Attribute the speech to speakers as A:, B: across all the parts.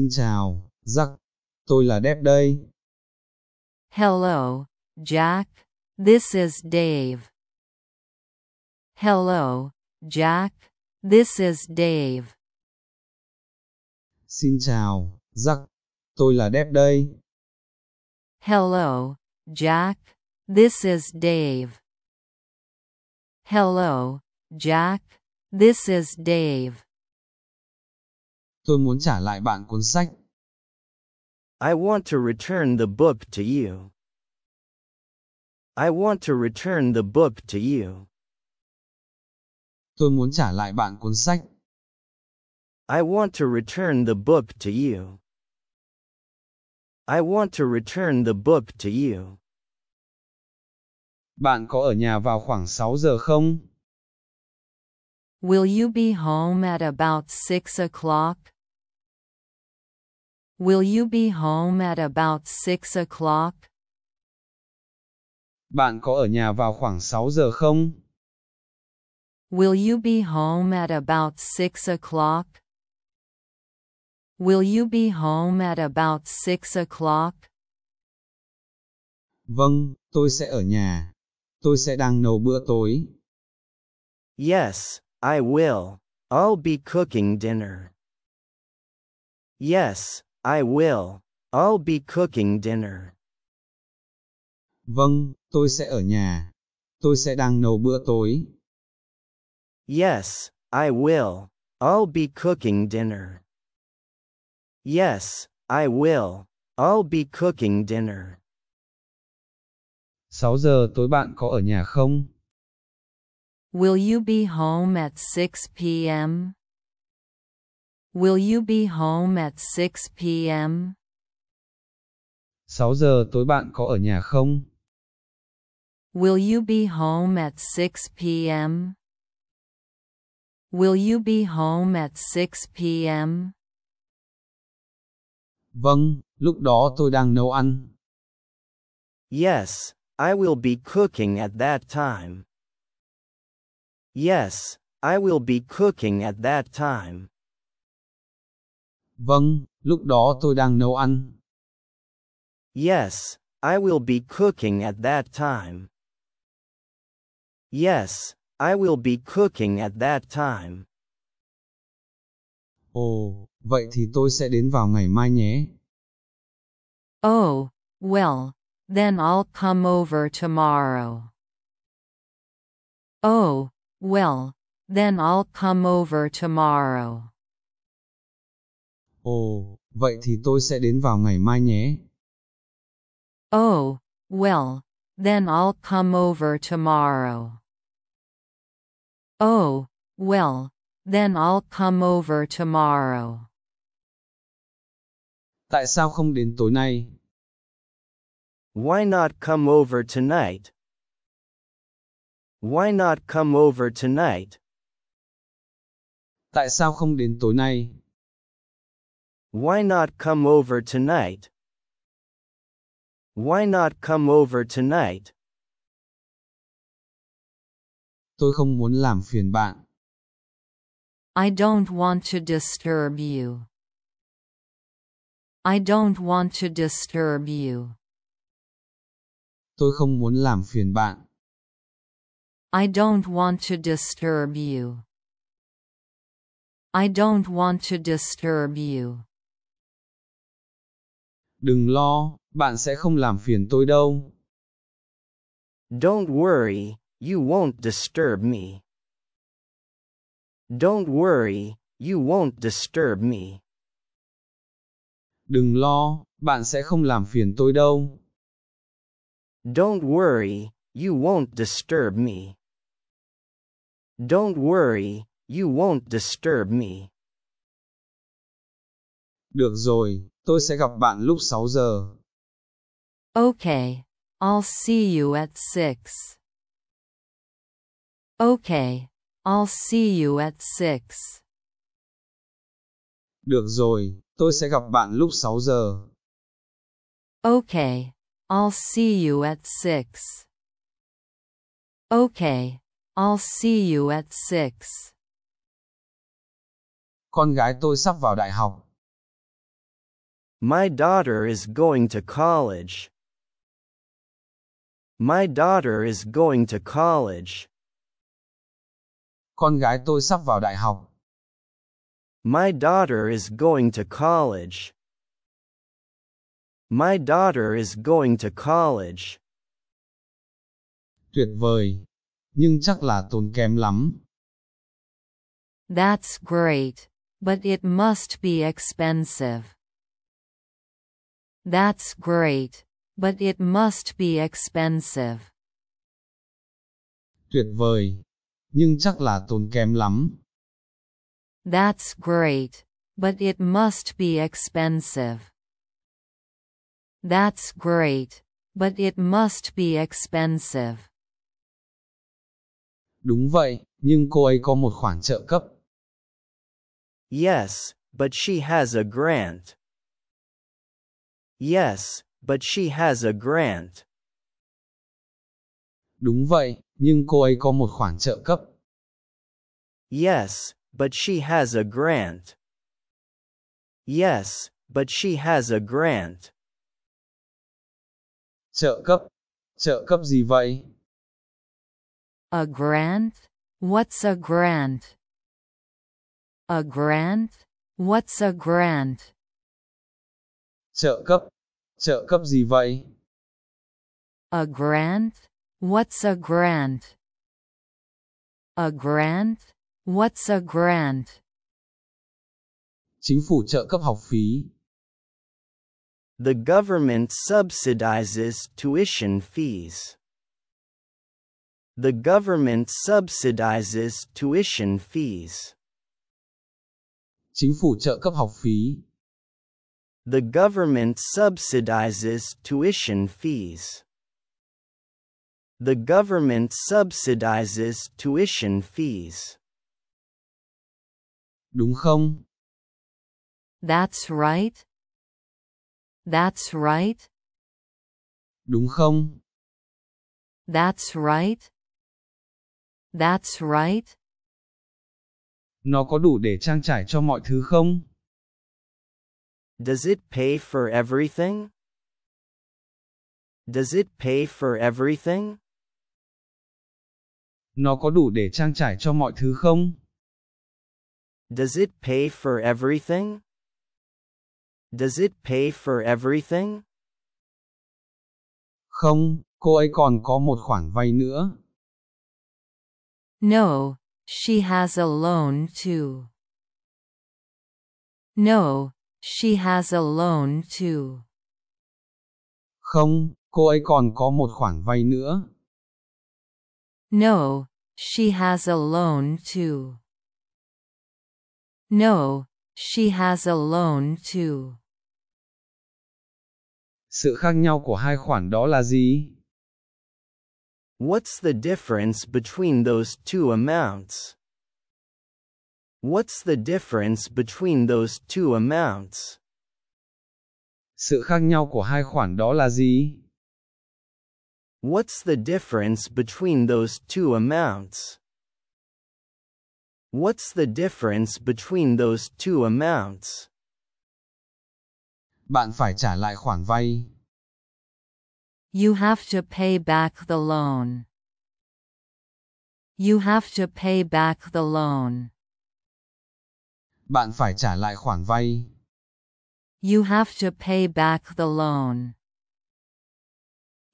A: Xin chào, Jack. Tôi là Deb đây.
B: Hello, Jack. This is Dave. Hello, Jack. This is Dave.
A: Xin chào, Jack. Tôi là Deb đây.
B: Hello, Jack. This is Dave. Hello, Jack. This is Dave.
A: Tôi muốn trả lại bạn cuốn sách. I want to return the book to you. I want to return the book to you. Tôi muốn trả lại bạn cuốn sách. I want to return the book to you. I want to return the book to you. Bạn có ở nhà vào khoảng 6 giờ không?
B: Will you be home at about 6 o'clock? Will you be home at about 6 o'clock?
A: Bạn có ở nhà vào khoảng 6 giờ không?
B: Will you be home at about 6 o'clock? Will you be home at about 6 o'clock?
A: Vâng, tôi sẽ ở nhà. Tôi sẽ đang nấu bữa tối. Yes, I will. I'll be cooking dinner. Yes, I will. I'll be cooking dinner. Vâng, tôi sẽ ở nhà. Tôi sẽ đang nấu bữa tối. Yes, I will. I'll be cooking dinner. Yes, I will. I'll be cooking dinner. 6 giờ tối bạn có ở nhà không?
B: Will you be home at 6 p.m.? Will you be home at 6 p.m.?
A: 6 giờ tối bạn có ở nhà không?
B: Will you be home at 6 p.m.? Will you be home at 6 p.m.?
A: Vâng, lúc đó tôi đang nấu ăn. Yes, I will be cooking at that time. Yes, I will be cooking at that time. Vâng, lúc đó tôi đang nấu ăn. Yes, I will be cooking at that time. Yes, I will be cooking at that time. Ồ, oh, vậy thì tôi sẽ đến vào ngày mai nhé.
B: Oh, well, then I'll come over tomorrow. Oh, well, then I'll come over tomorrow.
A: Ồ, vậy thì tôi sẽ đến vào ngày mai nhé.
B: Oh, well, then I'll come over tomorrow. Oh, well, then I'll come over tomorrow.
A: Tại sao không đến tối nay? Why not come over tonight? Why not come over tonight? Tại sao không đến tối nay? Why not come over tonight? Why not come over tonight? Tôi không muốn làm phiền bạn.
B: I don't want to disturb you. I don't want to disturb you.
A: Tôi không muốn làm phiền bạn.
B: I don't want to disturb you. I don't want to disturb you.
A: đừng lo, bạn sẽ không làm phiền tôi đâu. Don't worry, you won't disturb me. Don't worry, you won't disturb me. Đừng lo, bạn sẽ không làm phiền tôi đâu. Don't worry, you won't disturb me. Don't worry, you won't disturb me. Được rồi, Tôi sẽ gặp bạn lúc 6 giờ.
B: Okay, I'll see you at 6. Okay, I'll see you at 6.
A: Được rồi, tôi sẽ gặp bạn lúc 6 giờ.
B: Okay, I'll see you at 6. Okay, I'll see you at 6. Con gái tôi sắp vào đại học.
A: My daughter is going to college. My daughter is going to college. Con gái tôi sắp vào đại học. My daughter is going to college. My daughter is going to college. Tuyệt vời. Nhưng chắc là tốn kém lắm.
B: That's great, but it must be expensive. That's great. But it must be expensive.
A: Tuyệt vời. Nhưng chắc là tốn kém lắm.
B: That's great. But it must be expensive. That's great. But it must be expensive.
A: Đúng vậy, nhưng cô ấy có một khoản trợ cấp.
B: Yes,
A: but she has a grant. Yes, but she has a grant. Đúng vậy, nhưng cô ấy có một khoản trợ cấp. Yes, but she has a grant. Yes, but she has a grant. Trợ cấp. Trợ cấp gì vậy?
B: A grant? What's a grant? A grant? What's a grant?
A: Trợ cấp. Trợ cấp gì vậy?
B: A grant? What's a grant? A grant? What's a grant?
A: Chính phủ trợ cấp học phí. The government subsidizes tuition fees. The government subsidizes tuition fees. Chính phủ trợ cấp học phí. The government subsidizes tuition fees. The government subsidizes tuition fees. Đúng không?
B: That's right. That's right.
A: Đúng không?
B: That's right. That's right.
A: Nó có đủ để trang trải cho mọi thứ không? Does it pay for everything? Does it pay for everything? Nó có đủ để trang trải cho mọi thứ không? Does it pay for everything? Does it pay for everything? Không, cô ấy còn có một khoản vay nữa.
B: No, she has a loan too. No, she has a loan too.
A: Không, cô ấy còn có một khoản vay nữa.
B: No, she has a loan too. No, she has a loan too.
A: Sự khác nhau của hai khoản đó là gì? What's the difference between those two amounts? What's the difference between those two amounts? Sự khác nhau của hai khoản đó là gì? What's the difference between those two amounts? What's the difference between those two amounts? Bạn phải trả lại khoản vay.
B: You have to pay back the loan. You have to pay back the loan.
A: Bạn phải trả lại khoản vay.
B: You have to pay back the loan.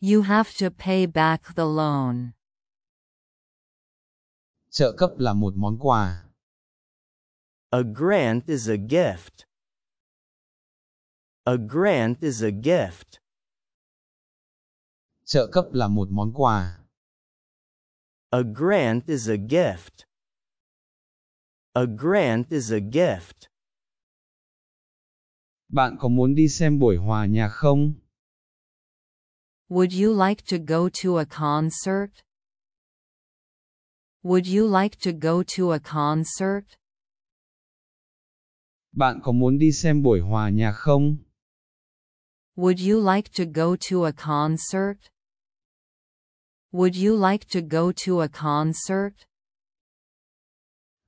B: You have to pay back the loan.
A: Trợ cấp là một món quà. A grant is a gift. A grant is a gift. Trợ cấp là một món quà. A grant is a gift. A grant is a gift. Bạn có muốn đi xem buổi hòa nhạc không?
B: Would you like to go to a concert? Would you like to go to a concert?
A: Bạn có muốn đi xem buổi hòa nhạc không?
B: Would you like to go to a concert? Would you like to go to a concert?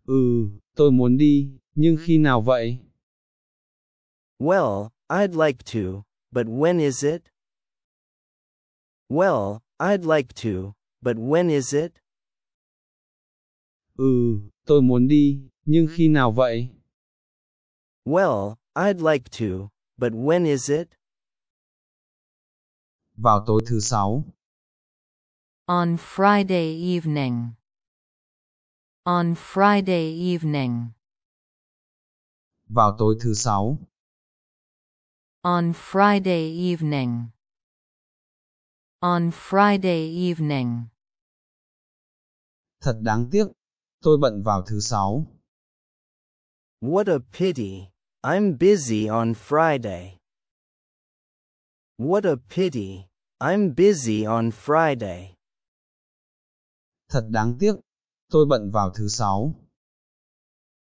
A: Ừ, tôi muốn đi, nhưng khi nào vậy? Well, I'd like to, but when is it? Well, I'd like to, but when is it? Ừ, tôi muốn đi, nhưng khi nào vậy? Well, I'd like to, but when is it? Vào tối thứ sáu.
B: On Friday evening. On Friday evening.
A: Vào tối thứ sáu.
B: On Friday evening. On Friday evening. Thật
A: đáng tiếc, tôi bận vào thứ sáu. What a pity, I'm busy on Friday. What a pity, I'm busy on Friday. Thật đáng tiếc, tôi bận vào thứ sáu.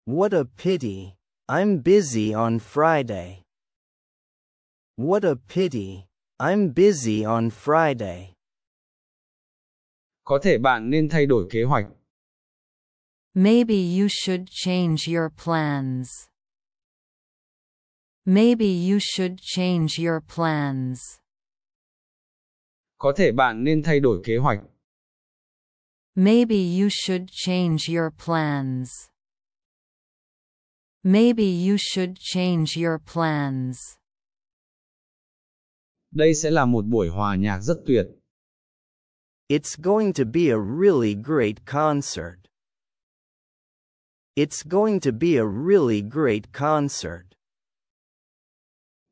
A: What a pity. I'm busy on Friday. What a pity. I'm busy on Friday. Có thể bạn nên thay đổi kế hoạch.
B: Maybe you should change your plans. Maybe you should change your plans.
A: Có thể bạn nên thay đổi kế hoạch.
B: Maybe you should change your plans. Maybe you should change your plans.
A: Đây sẽ là một buổi hòa nhạc rất tuyệt. It's going to be a really great concert. It's going to be a really great concert.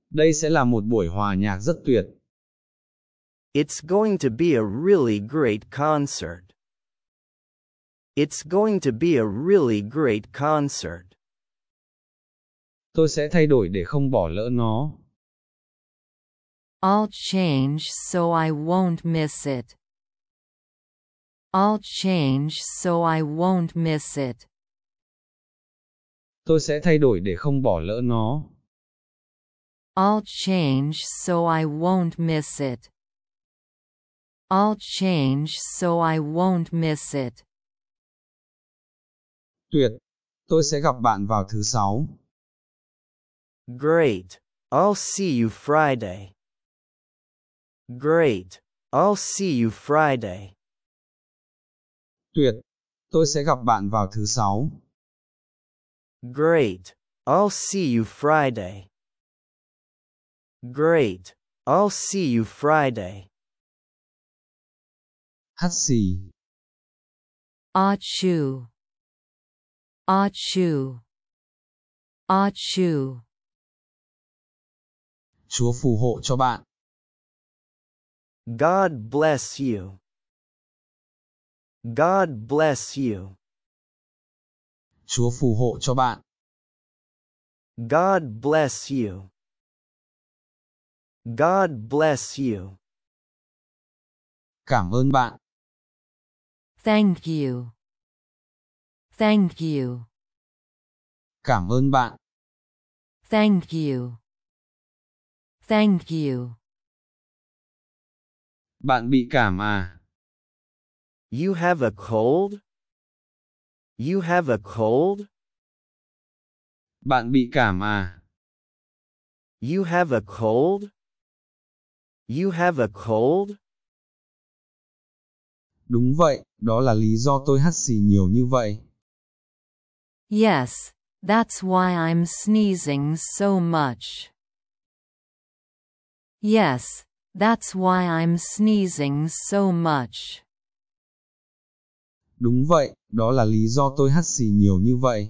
A: Đây sẽ là một buổi hòa nhạc rất tuyệt. It's going to be a really great concert. It's going to be a really great concert. Tôi sẽ thay đổi để không bỏ lỡ nó.
B: I'll change so I won't miss it. I'll change so I won't miss it.
A: Tôi sẽ thay đổi để không bỏ lỡ
B: nó. I'll change so I won't miss it. I'll change so I won't miss it. Tuyệt. Tôi sẽ gặp bạn vào thứ sáu.
A: Great. I'll see you Friday. Great. I'll see you Friday. Tuyệt. Tôi sẽ gặp bạn vào thứ sáu. Great. I'll see you Friday. Great. I'll see you Friday.
B: Hát xì. Achu. Achu. Achu.
A: Chúa phù hộ cho bạn. God bless you. God bless you. Chúa phù hộ cho bạn. God bless you. God bless you. Cảm ơn bạn.
B: Thank you. Thank you.
A: Cảm ơn bạn.
B: Thank you. Thank you.
A: Bạn bị cảm à? You have a cold? You have a cold? Bạn bị cảm à? You have a cold? You have a cold? Đúng vậy, đó là lý do tôi hắt xì nhiều như vậy.
B: Yes. That's why I'm sneezing so much. Yes. That's why I'm sneezing so much.
A: Đúng vậy, đó là lý do tôi hắt xì nhiều như vậy.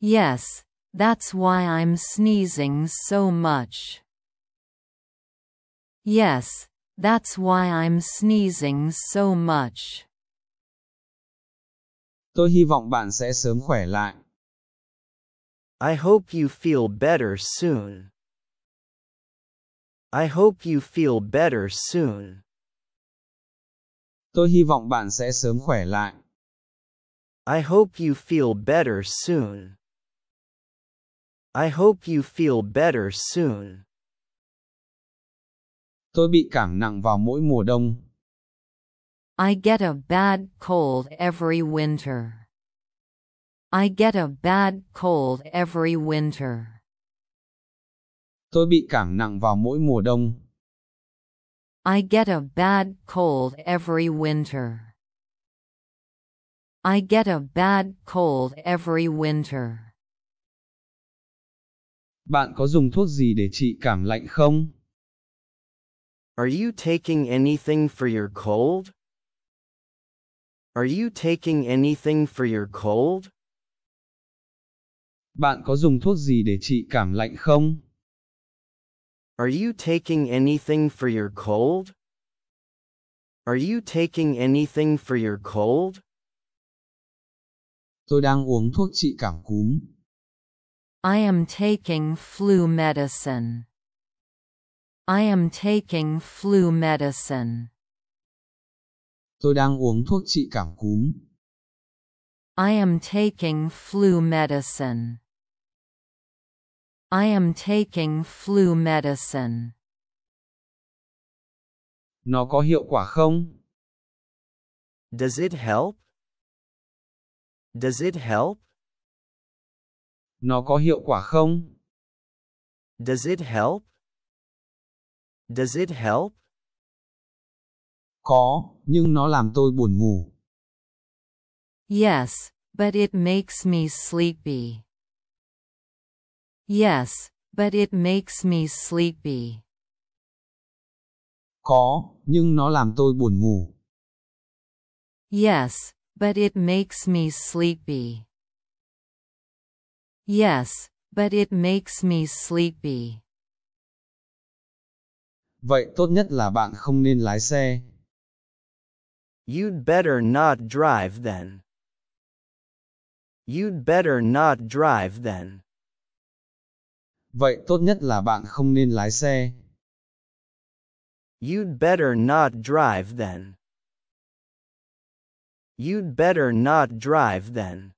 B: Yes, that's why I'm sneezing so much. Yes, that's why I'm sneezing so much.
A: tôi hy vọng bạn sẽ sớm khỏe lại. I hope you feel better soon. I hope you feel better soon. Tôi hy vọng bạn sẽ sớm khỏe lại. I hope you feel better soon. I hope you feel better soon. Tôi bị cảm nặng vào mỗi mùa đông.
B: I get a bad cold every winter. I get a bad cold every winter.
A: Tôi bị cảm nặng vào mỗi mùa đông.
B: I get a bad cold every winter. I get a bad cold every winter.
A: Bạn có dùng thuốc gì để trị cảm lạnh không? Are you taking anything for your cold? Are you taking anything for your cold? Bạn có dùng thuốc gì để trị cảm lạnh không? Are you taking anything for your cold? Are you taking anything for your cold? Tôi đang uống thuốc trị cảm cúm.
B: I am taking flu medicine. I am taking flu medicine.
A: Tôi đang uống thuốc trị cảm cúm.
B: I am taking flu medicine. I am taking flu medicine.
A: Nó có hiệu quả không? Does it help? Does it help? Nó có hiệu quả không? Does it help? Does it help? Có, nhưng nó làm tôi buồn ngủ.
B: Yes, but it makes me sleepy. Yes, but it makes me sleepy.
A: Có, nhưng nó làm tôi buồn ngủ.
B: Yes, but it makes me sleepy. Yes, but it makes me sleepy.
A: Vậy tốt nhất là bạn không nên lái xe, You'd better not drive then. You'd better not drive then. Vậy tốt nhất là bạn không nên lái xe. You'd better not drive then. You'd better not drive then.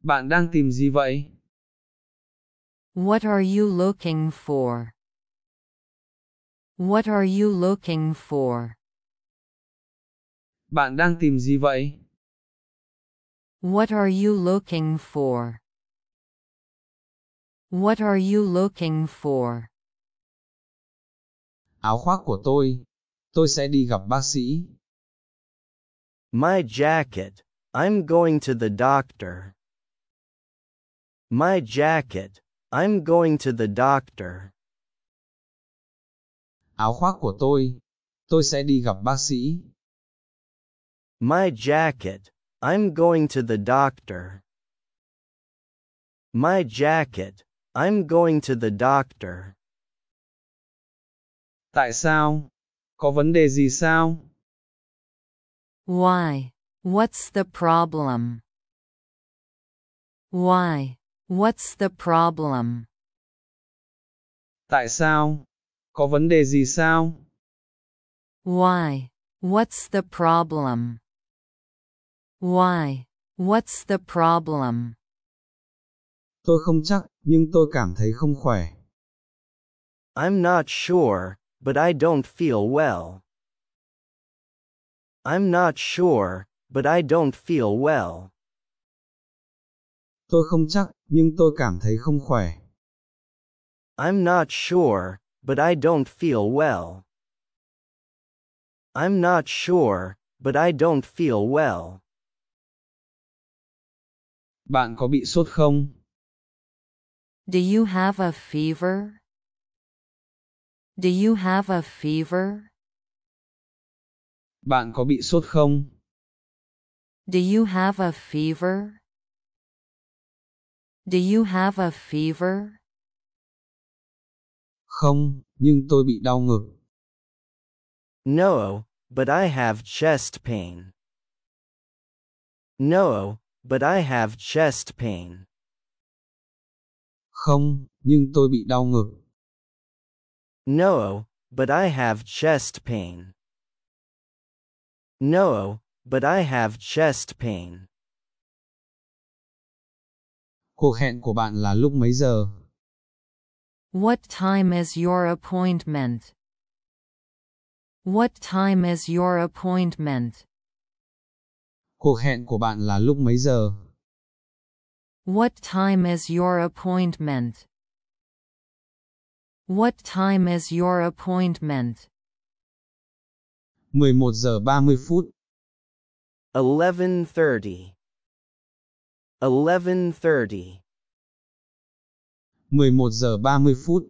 A: Bạn đang tìm gì
B: vậy? What are you looking for? What are you looking for? Bạn
A: đang tìm gì vậy?
B: What are you looking for? What are you looking for?
A: Áo khoác của tôi. Tôi sẽ đi gặp bác sĩ. My jacket. I'm going to the doctor. My jacket. I'm going to the doctor. Áo khoác của tôi. Tôi sẽ đi gặp bác sĩ. My jacket. I'm going to the doctor. My jacket. I'm going to the doctor. Tại sao? Có vấn đề gì sao?
B: Why? What's the problem? Why? What's the problem? Tại sao? Có vấn đề gì sao? Why? What's the problem? Why? What's the problem? Tôi không chắc, nhưng tôi cảm thấy không khỏe. I'm not
A: sure, but I don't feel well. I'm not sure, but I don't feel well. Tôi không chắc, nhưng tôi cảm thấy không khỏe. I'm not sure, but I don't feel well. I'm not sure, but I don't feel well. Bạn có bị sốt không?
B: Do you have a fever? Do you have a fever?
A: Bạn có bị sốt không?
B: Do you have a fever? Do you have a fever?
A: Không, nhưng tôi bị đau ngực. No, but I have chest pain. No, but I have chest pain. Không, nhưng tôi bị đau ngực. No, but I have chest pain. No, but I have chest pain. Cuộc hẹn của bạn là lúc mấy giờ?
B: What time is your appointment? What time is your appointment?
A: Cuộc hẹn của bạn là lúc mấy giờ?
B: What time is your appointment? What time is your appointment?
A: 11 giờ 30 phút. 11:30 11:30 11 giờ 30 phút.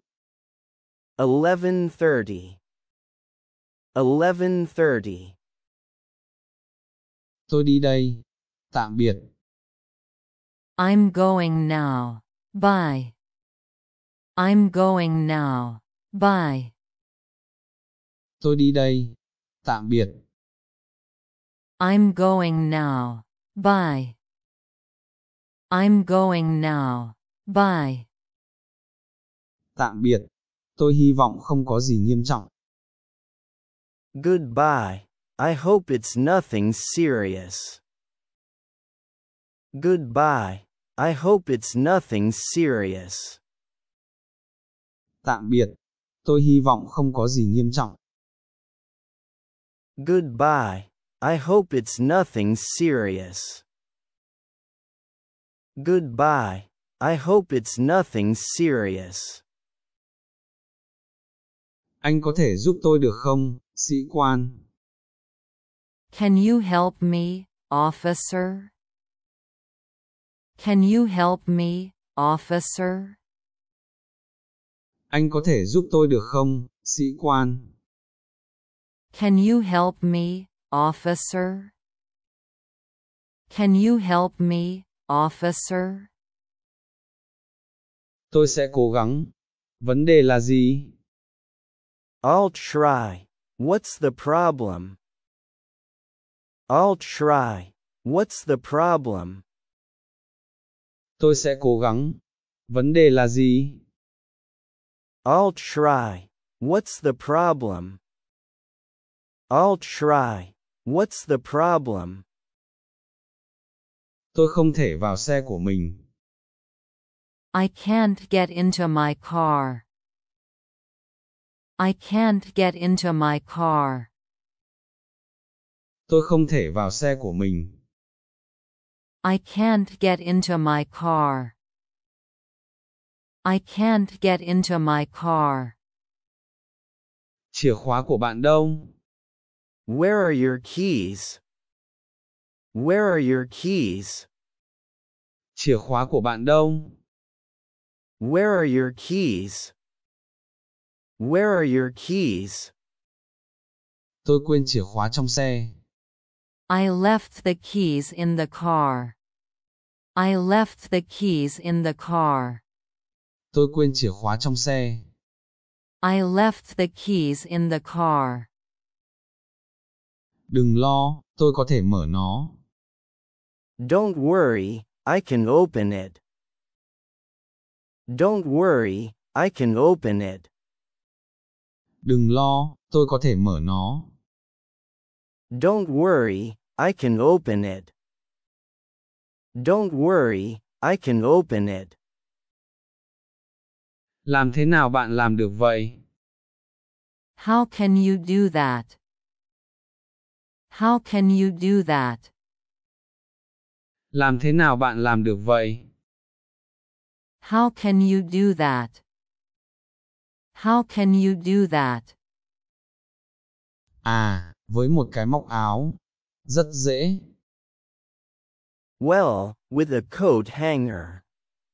A: 11:30 11:30 Tôi đi đây. Tạm biệt.
B: I'm going now. Bye. I'm going now. Bye.
A: Tôi đi đây. Tạm biệt.
B: I'm going now. Bye. I'm going now. Bye.
A: Tạm biệt. Tôi hy vọng không có gì nghiêm trọng. Goodbye. I hope it's nothing serious. Goodbye. I hope it's nothing serious. Tạm biệt. Tôi hy vọng không có gì nghiêm trọng. Goodbye. I hope it's nothing serious. Goodbye. I hope it's nothing serious. Anh có thể giúp tôi được không, sĩ quan?
B: Can you help me, officer? Can you help me, officer? Anh có thể giúp tôi được không, sĩ quan? Can you help me, officer? Can you help me, officer?
A: Tôi sẽ cố gắng. Vấn đề là gì? I'll try. What's the problem? I'll try. What's the problem? Tôi sẽ cố gắng. Vấn đề là gì? I'll try. What's the problem? I'll try. What's the problem? Tôi không thể vào xe của mình.
B: I can't get into my car. I can't get into my car.
A: Tôi không thể vào xe của mình.
B: I can't get into my car. I can't get into my car.
A: Chìa khóa của bạn đâu? Where are your keys? Where are your keys? Chìa khóa của bạn đâu? Where are your keys? Where are your keys? Tôi quên chìa khóa trong xe.
B: I left the keys in the car. I left the keys in the car.
A: Tôi quên chìa khóa trong xe.
B: I left the keys in the car.
A: Đừng lo, tôi có thể mở nó. Don't worry, I can open it. Don't worry, I can open it. Đừng lo, tôi có thể mở nó. Don't worry, I can open it. Don't worry, I can open it. Làm thế nào bạn làm được vậy?
B: How can you do that? How can you do that?
A: Làm thế nào bạn làm được vậy?
B: How can you do that? How can you do that?
A: À, với một cái móc áo, Rất dễ. Well, with a coat hanger.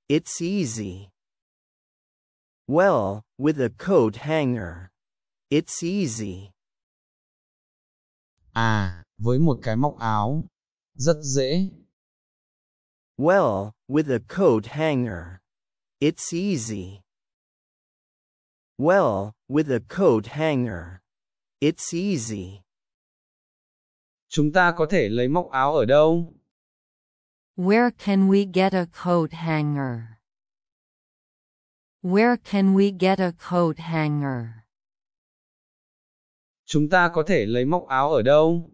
A: It's easy. Well, with a coat hanger. It's easy. À, với một cái móc áo. Rất dễ. Well, with a coat hanger. It's easy. Well, with a coat hanger. It's easy. Chúng ta có thể lấy móc áo ở đâu?
B: Where can we get a coat hanger? Where can we get a coat hanger?
A: Chúng ta có thể lấy móc áo ở đâu?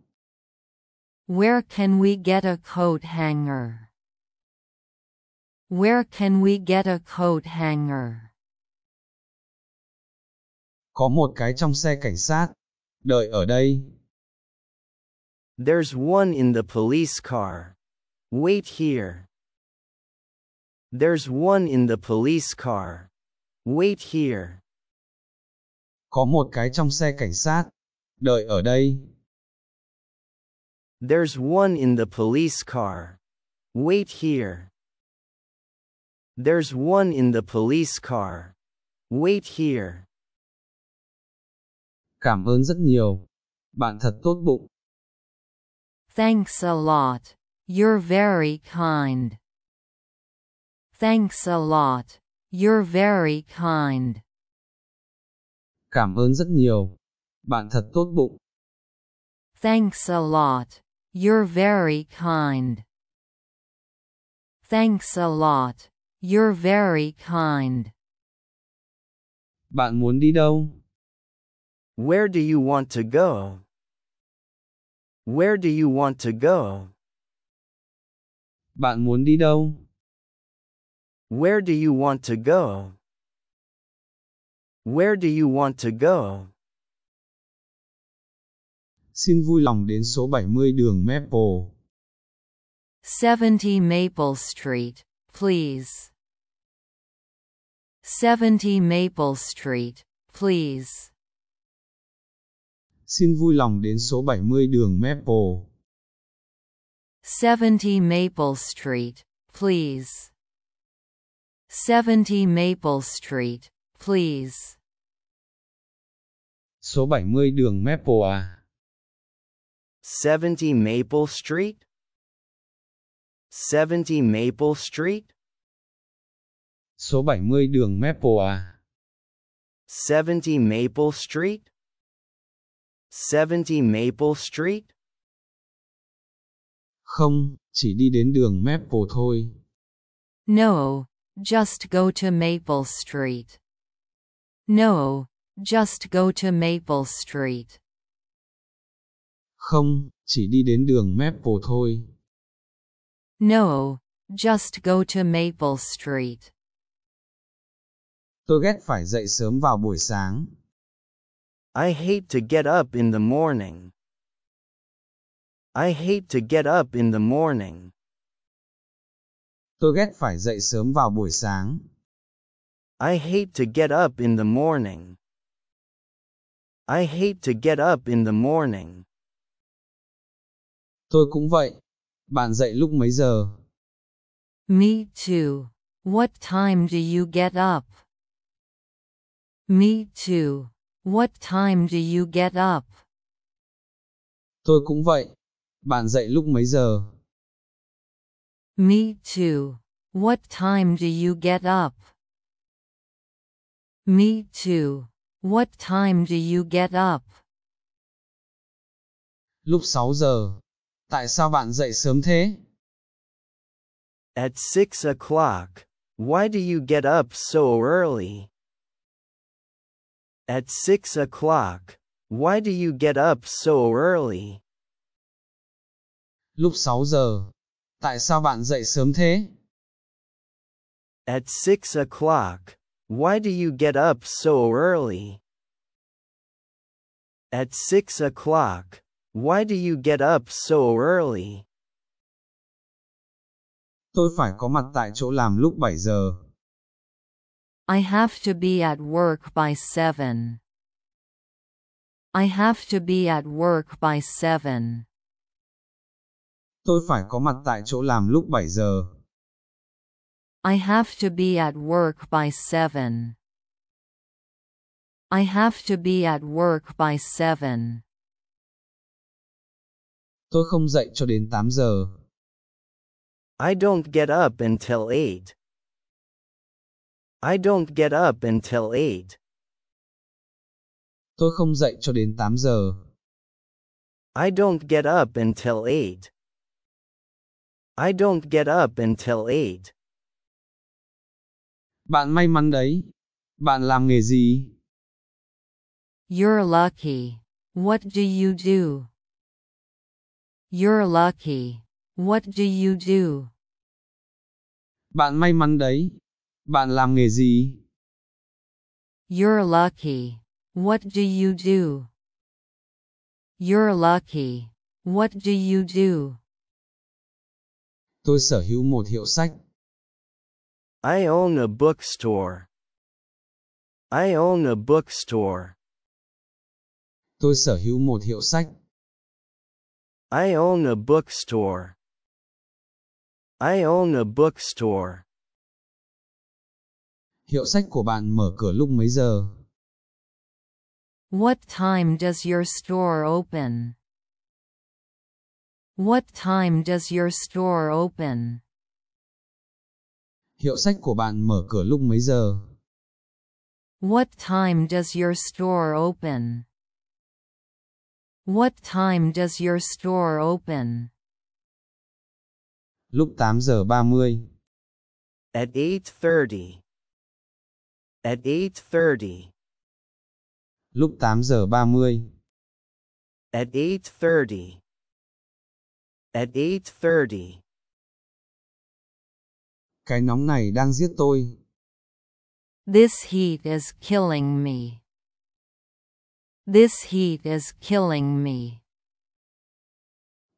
B: Where can we get a coat hanger? Where can we get a coat hanger?
A: Có một cái trong xe cảnh sát. Đợi ở đây. There's one in the police car. Wait here. There's one in the police car. Wait here. Có một cái trong xe cảnh sát. Đợi ở đây. There's one in the police car. Wait here. There's one in the police car. Wait here. Cảm ơn rất nhiều. Bạn thật tốt bụng.
B: Thanks a lot. You're very kind. Thanks a lot. You're very kind. Cảm ơn rất
A: nhiều. Bạn thật tốt bụng.
B: Thanks a lot. You're very kind. Thanks a lot. You're very kind. Bạn muốn đi đâu?
A: Where do you want to go? Where do you want to go? Bạn muốn đi đâu? Where do you want to go? Where do you want to go? Xin vui lòng đến số 70 đường Maple.
B: 70 Maple Street, please. 70 Maple Street, please.
A: Xin vui lòng đến số 70 đường Maple.
B: 70 Maple Street, please. 70 Maple Street, please.
A: Số 70 đường Maple à? 70 Maple Street? 70 Maple Street? Số 70 đường Maple à? 70 Maple Street? 70 Maple Street? Không, chỉ đi đến đường Maple thôi.
B: No, just go to Maple Street. No, just go to Maple Street.
A: Không, chỉ đi đến đường Maple thôi.
B: No, just go to Maple Street.
A: Tôi ghét phải dậy sớm vào buổi sáng. I hate to get up in the morning. I hate to get up in the morning. Tôi ghét phải dậy sớm vào buổi sáng. I hate to get up in the morning. I hate to get up in the morning. Tôi cũng vậy. Bạn dậy lúc mấy giờ?
B: Me too. What time do you get up? Me too. What time do you get up?
A: Tôi cũng vậy. Bạn dậy lúc mấy giờ?
B: Me too. What time do you get up? Me too. What time do you get up?
A: Lúc 6 giờ. Tại sao bạn dậy sớm thế? At 6 o'clock. Why do you get up so early? At six o'clock. Why do you get up so early? Lúc 6 giờ. Tại sao bạn dậy sớm thế? At six o'clock. Why do you get up so early? At six o'clock. Why do you get up so early? Tôi phải có mặt tại chỗ làm lúc 7 giờ.
B: I have to be at work by 7. I have to be at work by 7.
A: Tôi phải có mặt tại chỗ làm lúc 7 giờ.
B: I have to be at work by 7. I have to be at work by 7.
A: Tôi không dậy cho đến 8 giờ. I don't get up until 8. I don't get up until 8. Tôi không dậy cho đến 8 giờ. I don't get up until 8. I don't get up until 8. Bạn may mắn đấy. Bạn làm nghề gì?
B: You're lucky. What do you do? You're lucky. What do you do? Bạn may
A: mắn đấy. Bạn làm nghề gì?
B: You're lucky. What do you do? You're lucky. What do you do?
A: Tôi sở hữu một hiệu
B: sách. I
A: own a bookstore. I own a bookstore. Tôi sở hữu một hiệu sách. I own a bookstore. I own a bookstore. hiệu sách của bạn mở cửa lúc mấy giờ?
B: What time does your store open? What time does your store open?
A: Hiệu sách của bạn mở cửa lúc mấy giờ?
B: What time does your store open? What time does your store open?
A: Lúc 8 giờ 30. At 8:30. At 8:30. Lúc 8 giờ 30. At 8:30. At 8:30. Cái nóng này đang giết
B: tôi. This heat is killing me. This heat is killing me.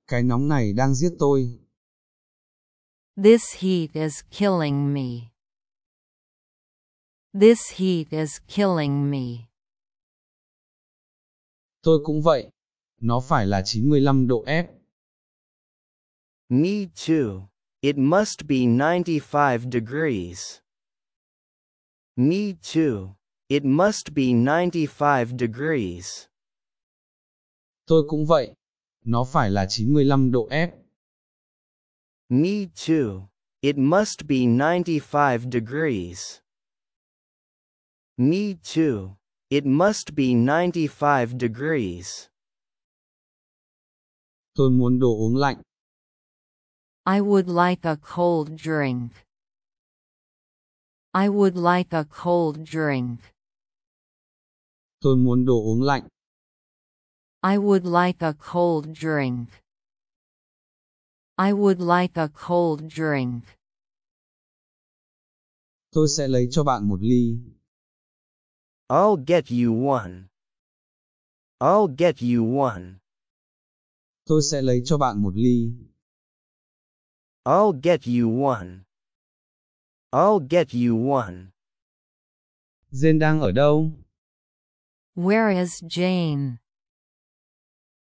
B: Cái nóng này đang giết tôi. This heat is killing me. This heat is killing me.
A: Tôi cũng vậy. Nó phải là 95 độ F. Me too. It must be 95 degrees. Me too. It must be 95 degrees. Tôi cũng vậy. Nó phải là 95 độ F. Me too. It must be 95 degrees. Me too. It must be 95 degrees. Tôi muốn đồ uống lạnh.
B: I would like a cold drink. I would like a cold drink.
A: Tôi muốn đồ uống
B: lạnh. I would like a cold drink. I would like a cold drink.
A: Tôi sẽ lấy cho bạn một ly. I'll get you one. I'll get you one. Tôi sẽ lấy cho bạn một ly. I'll get you one. I'll get you one. Jane đang ở đâu?
B: Where is Jane?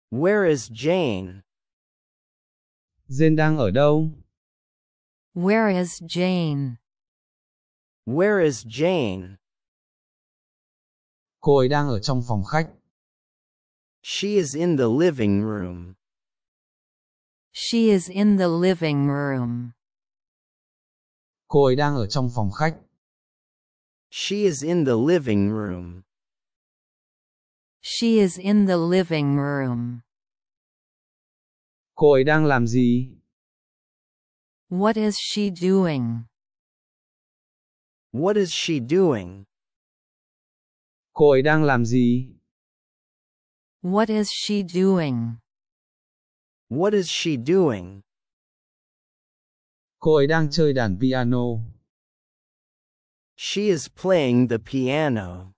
A: Where is Jane? Jane đang ở đâu?
B: Where is Jane?
A: Where is Jane? Cô ấy đang ở trong phòng khách. She is in the living room.
B: She is in the living room.
A: Cô ấy đang ở trong phòng khách. She is in the living room.
B: She is in the living room. Cô ấy đang làm gì? What is she doing?
A: What is she doing? Cô ấy đang làm gì? What is she doing? What is she doing? Cô ấy đang chơi đàn piano. She is playing the piano.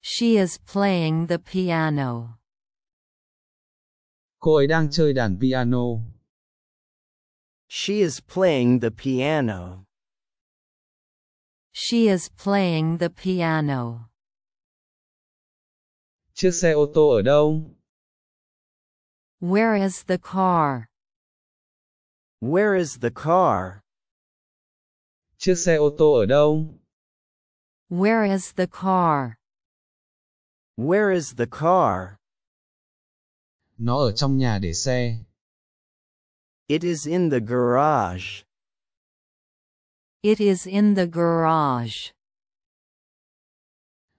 A: She
B: is playing the piano. Cô ấy đang chơi đàn piano. She is playing the piano. She is playing the piano.
A: Chiếc xe ô tô ở đâu?
B: Where is the car?
A: Where is the car? Chiếc xe ô tô ở đâu?
B: Where is the car?
A: Where is the car? Nó ở trong nhà để xe. It is in the garage.
B: It is in the garage.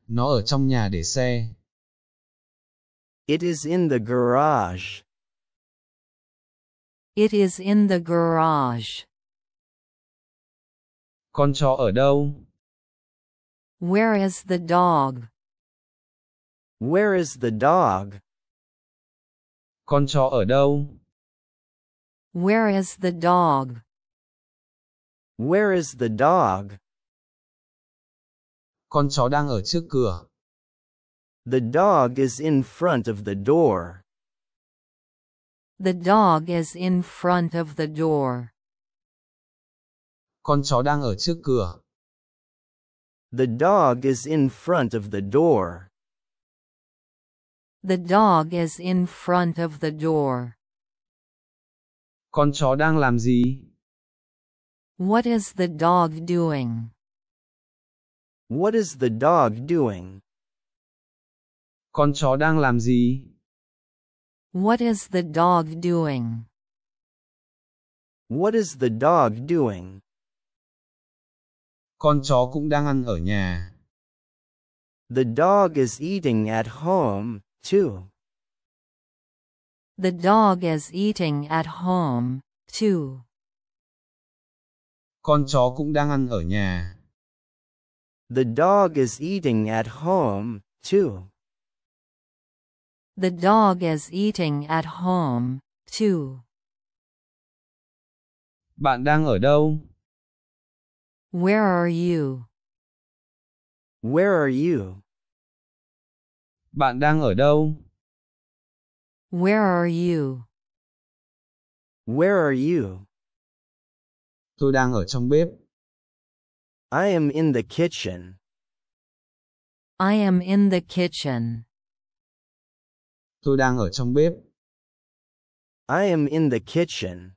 A: Nó ở trong nhà để xe. It is in the garage.
B: It is in the garage.
A: Con chó ở đâu?
B: Where is the dog?
A: Where is the dog? Con chó ở đâu? Where is the
B: dog?
A: Where is the dog? Con chó đang ở trước cửa. The dog is in front of the door.
B: The dog is in front of the door.
A: Con chó đang ở trước cửa. The dog is in front of the door.
B: The dog is in front of the door.
A: Con chó đang làm gì?
B: What is the dog doing?
A: What is the dog doing? Con chó đang làm gì?
B: What is the dog doing?
A: What is the dog doing? Con chó cũng đang ăn ở nhà. The dog is
B: eating at home, too. The dog is eating at home, too. Con chó cũng đang ăn ở nhà.
A: The dog is eating at home, too.
B: The dog is eating at home, too.
A: Bạn đang ở đâu?
B: Where are you?
A: Where are you? Bạn đang ở đâu?
B: Where are you?
A: Where are you? Tôi đang ở trong bếp. I am in the kitchen.
B: I am in the kitchen.
A: Tôi đang ở trong bếp. I am in the kitchen.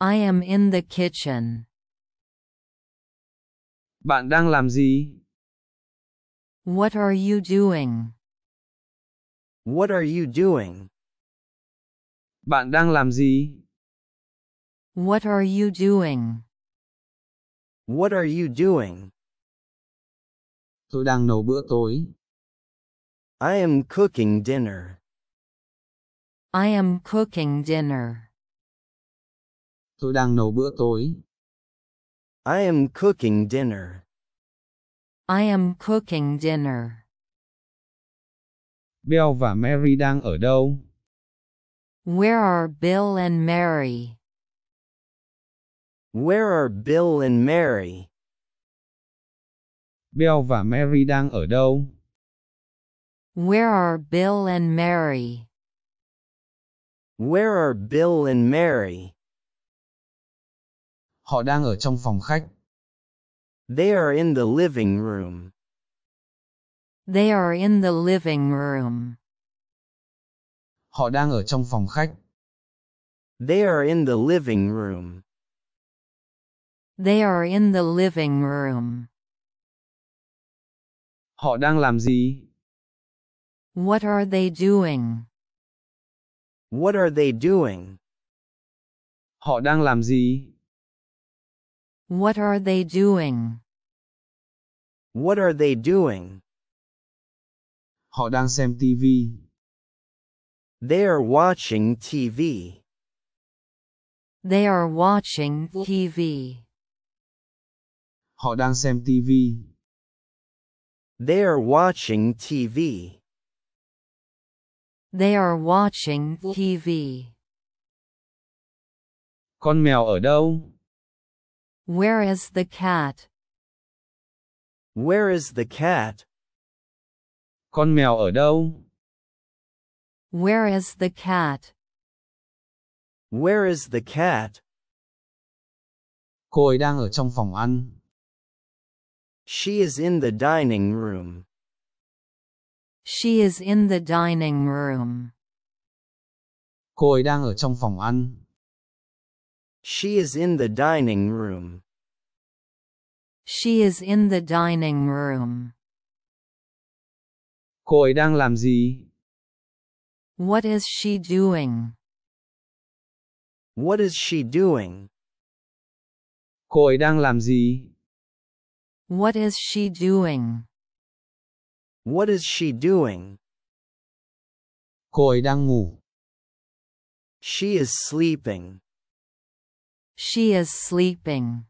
B: I am in the kitchen.
A: Bạn đang làm gì?
B: What are you
A: doing? What are you doing? Bạn đang làm gì?
B: What are you doing?
A: What are you doing? Tôi đang nấu bữa tối. I am cooking dinner.
B: I am cooking dinner.
A: Tôi đang nấu bữa tối. I am cooking dinner.
B: I am cooking dinner.
A: Bill và Mary đang ở đâu?
B: Where are Bill and Mary?
A: Where are Bill and Mary? Bill và Mary đang ở đâu?
B: Where are Bill and Mary?
A: Where are Bill and Mary? Họ đang ở trong phòng khách. They are in the living room.
B: They are in the living room. Họ đang ở
A: trong phòng khách. They are in the living room.
B: They are in the living room.
A: Họ đang làm gì?
B: What are they doing?
A: What are they doing? Họ đang làm gì?
B: What are they doing?
A: What are they doing? Họ đang xem TV. They are watching TV.
B: They are watching TV.
A: Họ đang xem TV. They are watching TV.
B: They are watching TV.
A: Con mèo ở đâu?
B: Where is the cat?
A: Where is the cat? Con mèo ở đâu?
B: Where is the cat?
A: Where is the cat? Cô ấy đang ở trong phòng ăn. She is in the dining room.
B: She is in the dining room. Cô ấy đang ở trong phòng
A: ăn. She is in the dining room.
B: She is in the dining room.
A: Cô ấy đang làm gì?
B: What is she doing?
A: What is she doing? Cô ấy đang làm gì? What is she doing? What is she doing? Cô ấy đang ngủ. She is sleeping. She is sleeping.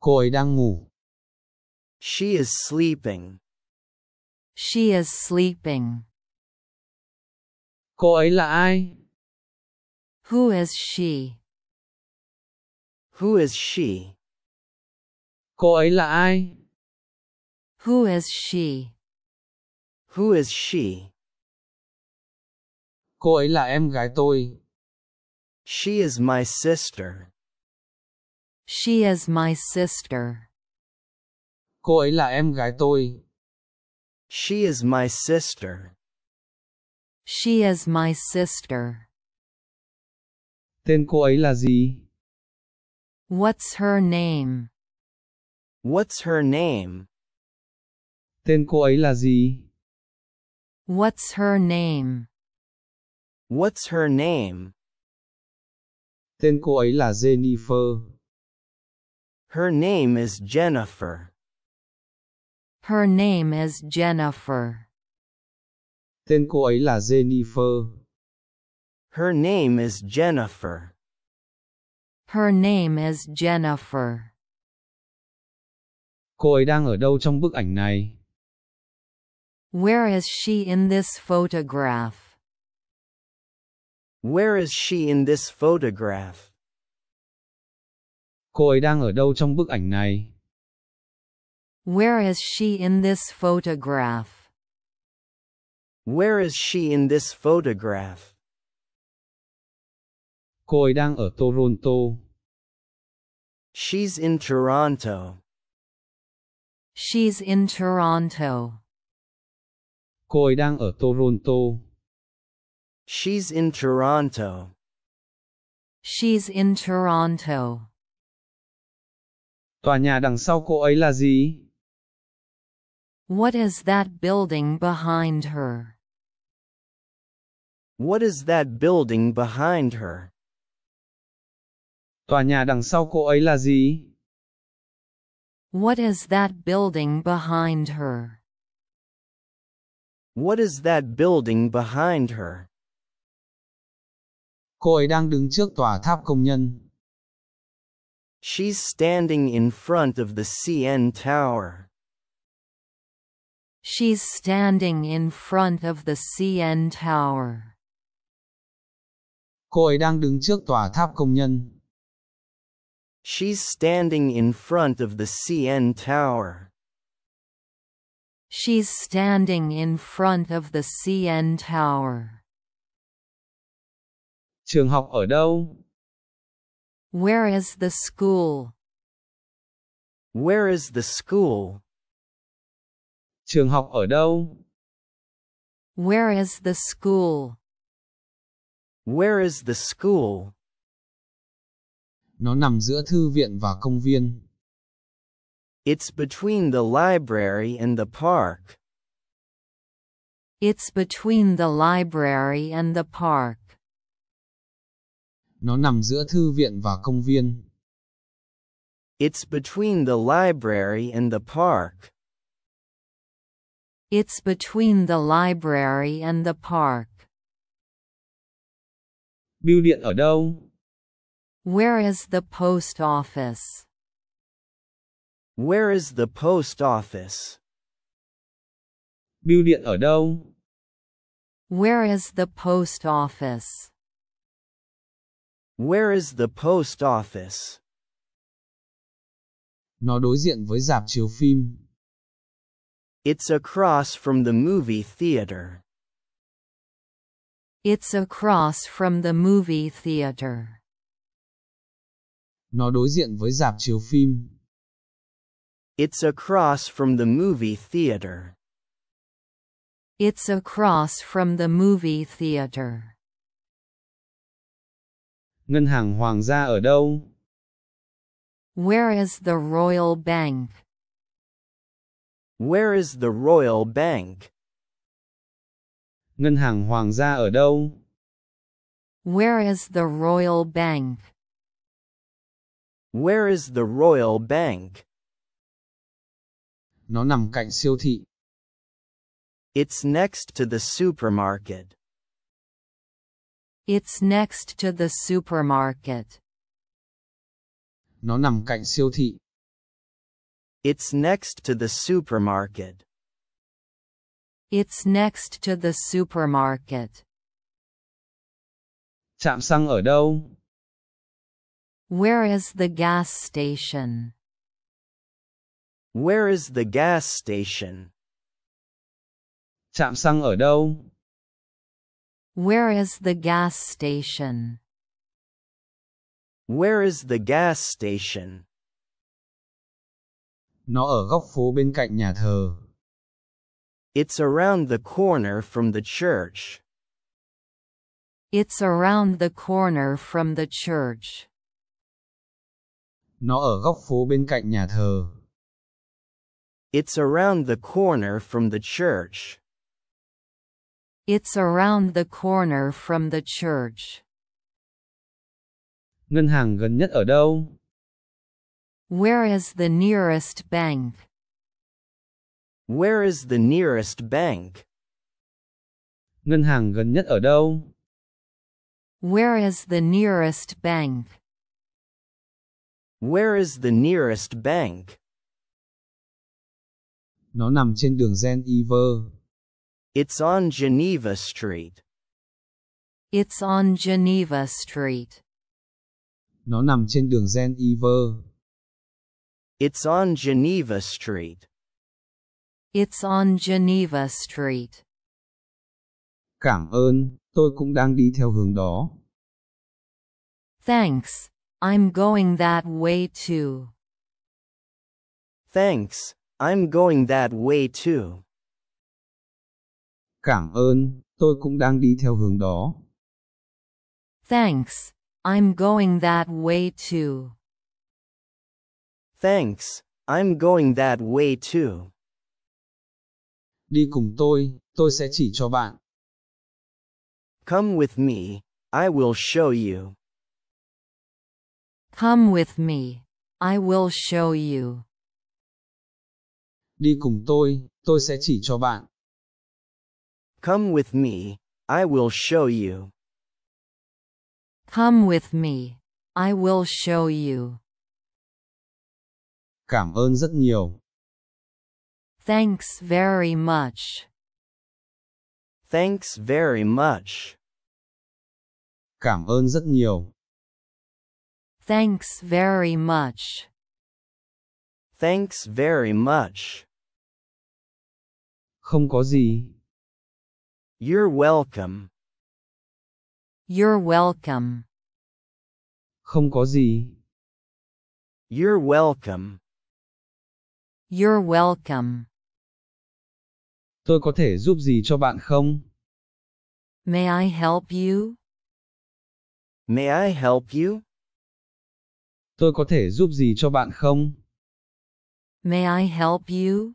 A: Cô ấy đang ngủ. She is sleeping.
B: She is sleeping. Cô ấy là ai? Who is she? Who is she? Cô ấy là ai? Who is she?
A: Who is she? Cô ấy là em gái tôi.
B: She is my sister. She is my sister. Cô ấy là em gái tôi. She is my sister. She is my sister.
A: Tên cô ấy là gì?
B: What's her name?
A: What's her name? Tên cô ấy là gì?
B: What's her name?
A: What's her name? Tên cô ấy là Jennifer. Her name is Jennifer.
B: Her name is Jennifer.
A: Tên cô ấy là Jennifer. Her name is Jennifer.
B: Her name is Jennifer.
A: Cô ấy đang ở đâu trong bức ảnh này?
B: Where is she in this photograph? Where
A: is she in this photograph? Cô ấy đang ở đâu trong bức ảnh này?
B: Where is she in this photograph?
A: Where is she in this photograph?
B: Cô ấy đang ở Toronto. She's in Toronto. She's in Toronto. Cô ấy đang ở Toronto. She's in Toronto. She's in Toronto.
A: Tòa nhà đằng sau cô ấy là gì?
B: What is that building behind her?
A: What is that building behind her? Tòa nhà đằng sau cô ấy là gì?
B: What is that building behind her?
A: What is that building behind her? Cô ấy đang đứng trước tòa tháp công nhân. She's standing in front of the CN Tower.
B: She's standing in front of the CN Tower.
A: Cô ấy đang đứng trước tòa tháp công nhân. She's standing in front of the CN Tower.
B: She's standing in front of the CN Tower.
A: Trường học ở đâu?
B: Where is the school?
A: Where is the school? Trường học ở đâu?
B: Where is the school? Where
A: is the school? Nó nằm giữa thư viện và công viên. It's between the library and the park.
B: It's between the library and the park.
A: Nó nằm giữa thư viện và công viên. It's between the library and the park.
B: It's between the library and the park.
A: Bưu điện ở đâu?
B: Where is the post office?
A: Where is the post office? Bưu điện ở đâu?
B: Where is the post office?
A: Where is the post office? Nó đối diện với rạp chiếu phim. It's across from the movie theater.
B: It's across from the movie theater.
A: Nó đối diện với dạp chiếu phim. It's across from the movie theater.
B: It's across from the movie theater.
A: Ngân hàng Hoàng gia ở đâu?
B: Where is the Royal Bank?
A: Where is the Royal Bank? Ngân hàng Hoàng gia ở đâu?
B: Where is the Royal Bank?
A: Where is the Royal Bank? Nó nằm cạnh siêu thị. It's next to the supermarket.
B: It's next to the supermarket.
A: Nó nằm cạnh siêu thị. It's next to the supermarket.
B: It's next to the supermarket.
A: Trạm xăng ở đâu?
B: Where is the gas station?
A: Where is the gas station? Trạm xăng ở đâu?
B: Where is the gas station?
A: Where is the gas station? Nó ở góc phố bên cạnh nhà thờ. It's around the corner from the church.
B: It's around the corner from the church.
A: Nó ở góc phố bên cạnh nhà thờ. It's around the corner from the church.
B: It's around the corner from the church.
A: Ngân hàng gần nhất ở đâu?
B: Where is the nearest bank?
A: Where is the nearest bank? Ngân hàng gần nhất ở đâu?
B: Where is the nearest bank?
A: Where is the nearest bank? Nó nằm trên đường It's on Geneva Street.
B: It's on Geneva Street.
A: Nó nằm trên đường It's on Geneva Street.
B: It's on Geneva Street.
A: Cảm ơn, tôi cũng đang đi theo hướng đó.
B: Thanks, I'm going that way too.
A: Thanks, I'm going that way too. Cảm ơn, tôi cũng đang đi theo hướng đó.
B: Thanks, I'm going that way too.
A: Thanks, I'm going that way too. Đi cùng tôi, tôi sẽ chỉ cho bạn. Come with me, I will show you.
B: Come with me. I will show you.
A: Đi cùng tôi, tôi sẽ chỉ cho bạn. Come with me. I will show you.
B: Come with me. I will show you. Cảm ơn rất nhiều. Thanks very much. Thanks very much. Cảm
A: ơn rất nhiều.
B: Thanks very much.
A: Thanks very much. Không có gì.
B: You're welcome. You're welcome. Không có gì. You're welcome. You're welcome.
A: Tôi có thể giúp gì cho bạn không?
B: May I help you?
A: May I help you? tôi có thể giúp gì cho bạn không?
B: May I help you?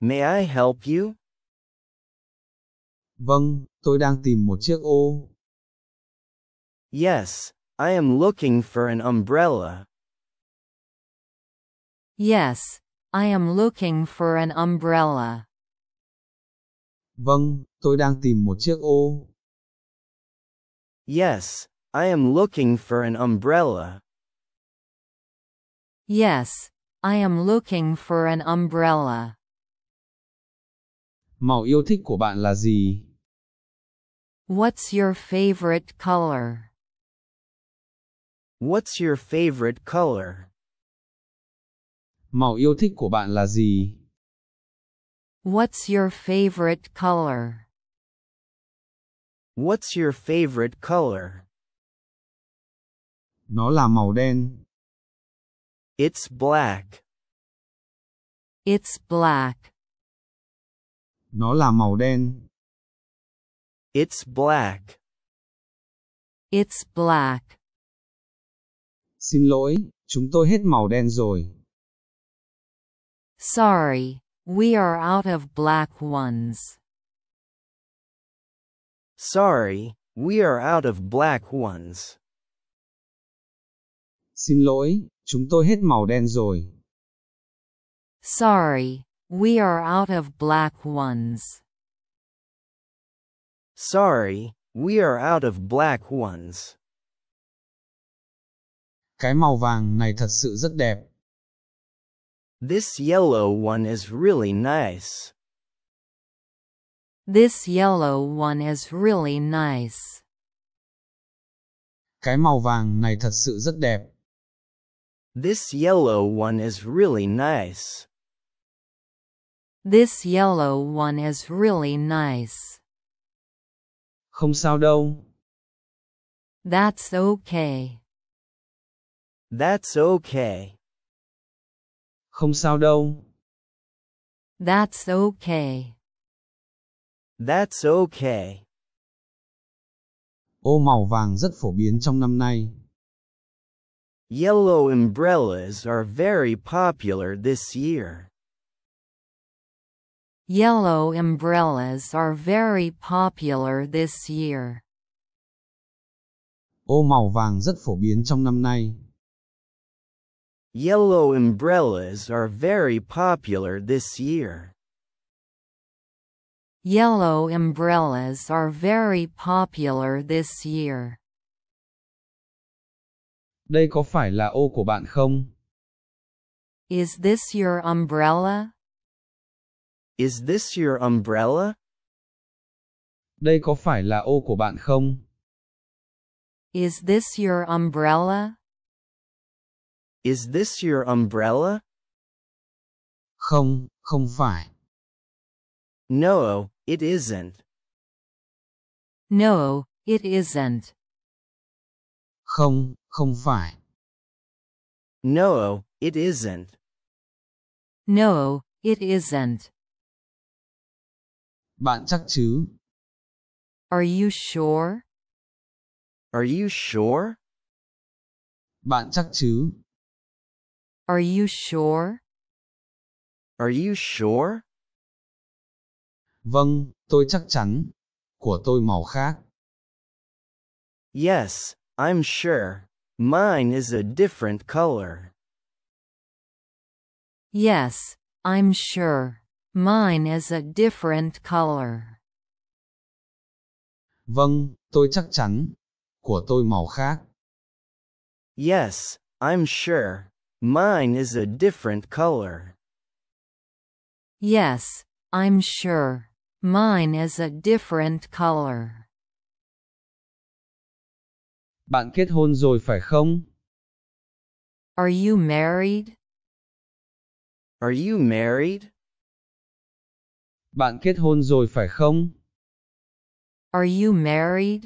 A: May I help you? Vâng, tôi đang tìm một chiếc ô. Yes, I am looking for an umbrella.
B: Yes, I am looking for an umbrella.
A: Vâng, tôi đang tìm một chiếc ô. Yes, I am looking for an umbrella.
B: Yes, I am looking for an umbrella.
A: Màu yêu thích của bạn là gì?
B: What's your favorite color? What's your favorite color?
A: Màu yêu thích của bạn là gì?
B: What's your favorite color?
A: What's your favorite color? Nó là màu đen. It's black. It's black. Nó là màu đen. It's black.
B: It's black.
A: Xin lỗi, chúng tôi hết màu đen
B: rồi. Sorry, we are out of black ones. Sorry, we are out
A: of black ones. Xin lỗi, chúng tôi hết màu
B: đen rồi. Sorry, we are out of black ones. Sorry, we are out of black
A: ones. Cái màu vàng này thật sự rất đẹp. This yellow one is really nice.
B: This yellow one is really nice.
A: Cái màu vàng này thật sự rất đẹp. This yellow one is really nice.
B: This yellow one is really nice. Không sao đâu. That's okay. That's okay.
A: Không sao đâu.
B: That's okay.
A: That's okay. Ô màu vàng rất phổ biến trong năm nay. Yellow umbrellas are very popular this year.
B: Yellow umbrellas are very popular this year.
A: Ô màu vàng rất phổ biến trong năm nay. Yellow umbrellas are very popular this year.
B: Yellow umbrellas are very popular this year.
A: Đây có phải là ô của bạn không?
B: Is this your umbrella?
A: Is this your umbrella? Đây có phải là ô của bạn không?
B: Is this your umbrella?
A: Is this your umbrella? Không, không phải. No, it isn't.
B: No, it isn't.
A: Không, Không phải. No, it
B: isn't. No, it isn't.
A: Bạn chắc chứ?
B: Are you sure?
A: Are you sure? Bạn chắc chứ? Are you sure? Are you sure? Vâng, tôi chắc chắn. Của tôi màu khác. Yes, I'm sure. Mine is a different color.
B: Yes, I'm sure. Mine is a different color.
A: Vâng, tôi chắc chắn. Của tôi màu khác.
B: Yes, I'm sure. Mine
A: is a different color.
B: Yes, I'm sure. Mine is a different color.
A: Bạn kết hôn rồi phải không?
B: Are you married?
A: Are you married? Bạn kết hôn rồi phải không?
B: Are you married?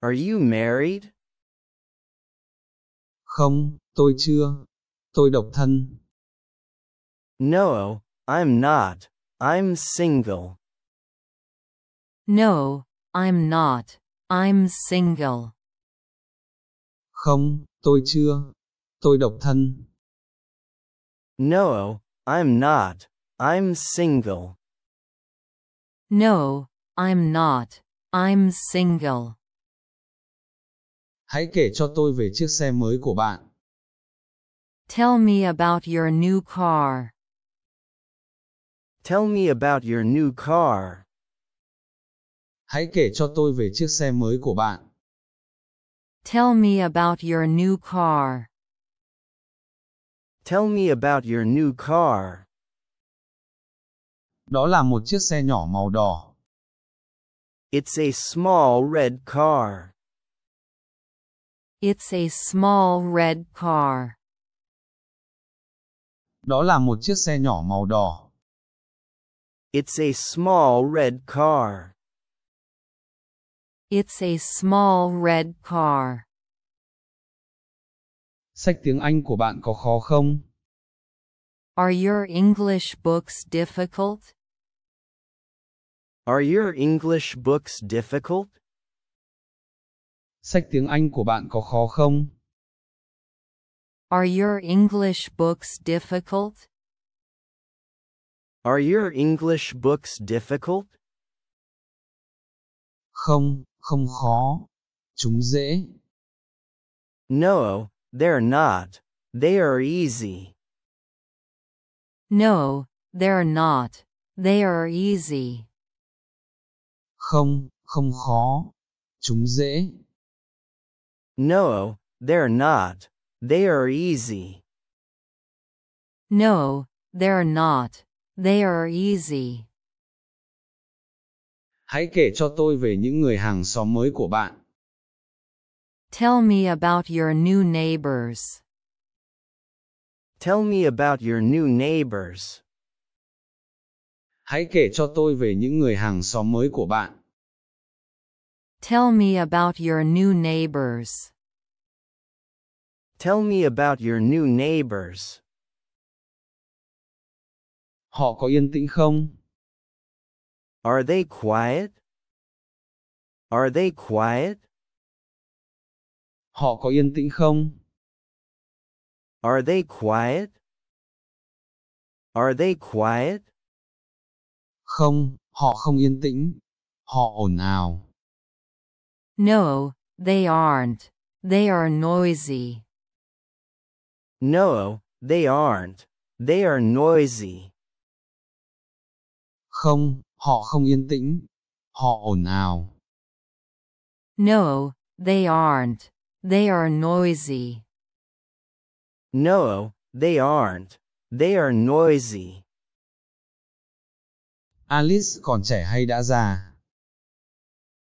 A: Are you married? Không, tôi chưa. Tôi độc thân. No, I'm not. I'm single.
B: No, I'm not. I'm single.
A: Không, tôi chưa. Tôi độc thân. No, I'm not. I'm single.
B: No, I'm not. I'm single.
A: Hãy kể cho tôi về chiếc xe mới của bạn.
B: Tell me about your new car. Tell me
A: about your new car. Hãy kể cho tôi về chiếc xe mới của bạn.
B: Tell me about your new car.
A: Tell me about your new car. Đó là một chiếc xe nhỏ màu đỏ. It's a small red car.
B: It's a small red car.
A: Đó là một chiếc xe nhỏ màu đỏ. It's a small red car.
B: It's a small red car.
A: Sách tiếng Anh của bạn có khó không?
B: Are your English books difficult?
A: Are your English books difficult? Sách tiếng Anh của bạn có khó không?
B: Are your English books difficult?
A: Are your English books difficult? Không, không khó. Chúng dễ. No, they're not. They are easy.
B: No, they're not. They are easy. Không, không khó.
A: Chúng dễ. No, they're not. They are easy.
B: No, they're not. They are easy.
A: hãy kể cho tôi về những người hàng xóm mới của bạn.
B: Tell me about your new neighbors.
A: Tell me about your new neighbors. Hãy kể cho tôi về những người hàng xóm mới của bạn.
B: Tell me about your new neighbors.
A: Tell me about your new neighbors. Họ có yên tĩnh không? Are they quiet? Are they quiet? Họ có yên tĩnh không? Are they quiet? Are they quiet? Không, họ không yên tĩnh. Họ ồn ào.
B: No, they aren't. They are noisy.
A: No, they aren't. They are noisy. Không, họ không yên tĩnh, họ ồn ào.
B: No, they aren't. They are noisy.
A: No, they aren't. They are noisy. Alice còn trẻ hay đã già?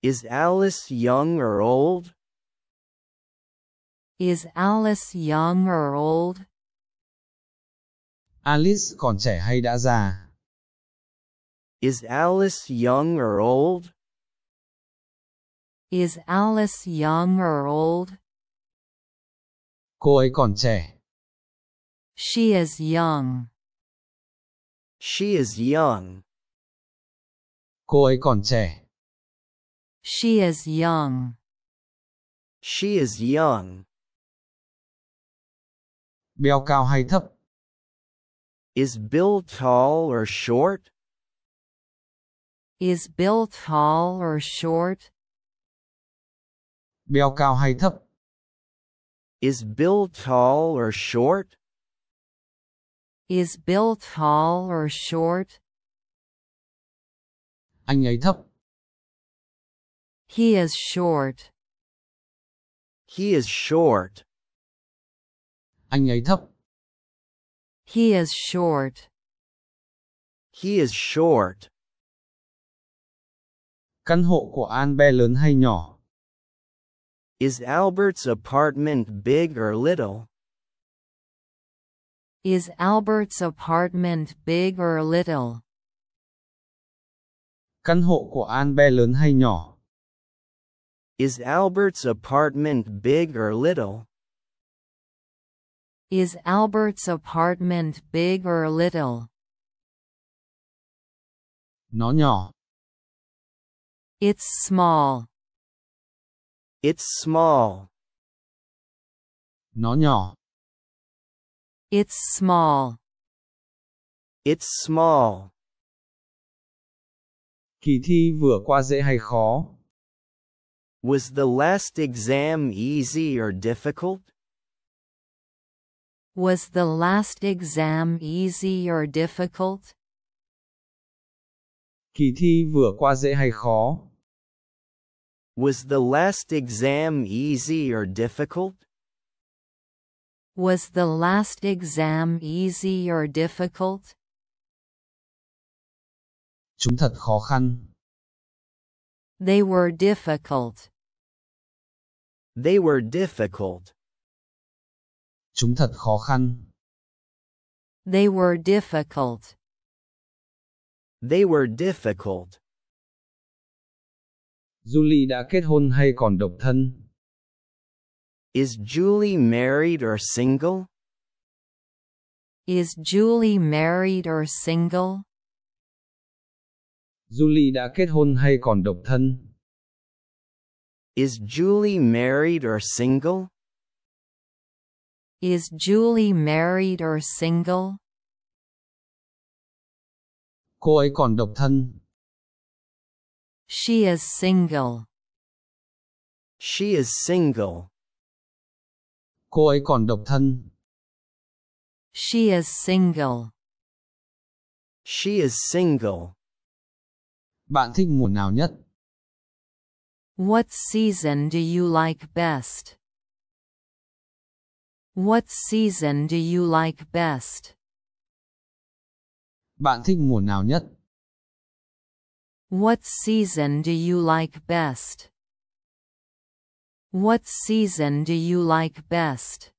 A: Is Alice young or old?
B: Is Alice young or old?
A: Alice còn trẻ hay đã già? Is Alice young or old?
B: Is Alice young or old?
A: Cô ấy còn trẻ.
B: She is young.
A: She is young. Cô ấy còn trẻ. She is young. She is young. Beo cao hay thấp? Is Bill tall or short?
B: Is built tall or short? Bèo cao hay thấp?
A: Is Bill tall or short?
B: Is Bill tall or short? Anh ấy thấp. He is short. He is short. Anh ấy thấp. He is short. He is short.
A: Căn hộ của An Be lớn hay nhỏ? Is Albert's apartment big or little?
B: Is Albert's apartment big or little?
A: Căn hộ của An Be lớn hay nhỏ? Is Albert's apartment big or little?
B: Is Albert's apartment big or little?
A: Nó nhỏ.
B: It's small.
A: It's small. Nó nhỏ. It's small. It's small. Kỳ thi vừa qua dễ hay khó? Was the last exam easy or difficult?
B: Was the last exam easy or difficult?
A: Kỳ thi vừa qua dễ hay khó? Was the last exam easy or difficult?
B: Was the last exam easy or difficult? Chúng thật khó khăn. They were difficult. They were difficult. Chúng thật khó khăn. They were difficult. They
A: were difficult. Julie đã kết hôn hay còn độc thân? Is Julie married or single?
B: Is Julie married or single?
A: Julie đã kết hôn hay còn độc thân? Is Julie married or single?
B: Is Julie married or single?
A: Cô ấy còn độc thân.
B: She is single.
A: She is single. Cô ấy còn độc thân.
B: She is single.
A: She is single. Bạn thích mùa nào nhất?
B: What season do you like best? What season do you like best?
A: Bạn thích mùa nào nhất?
B: What season do you like best? What season do you like best?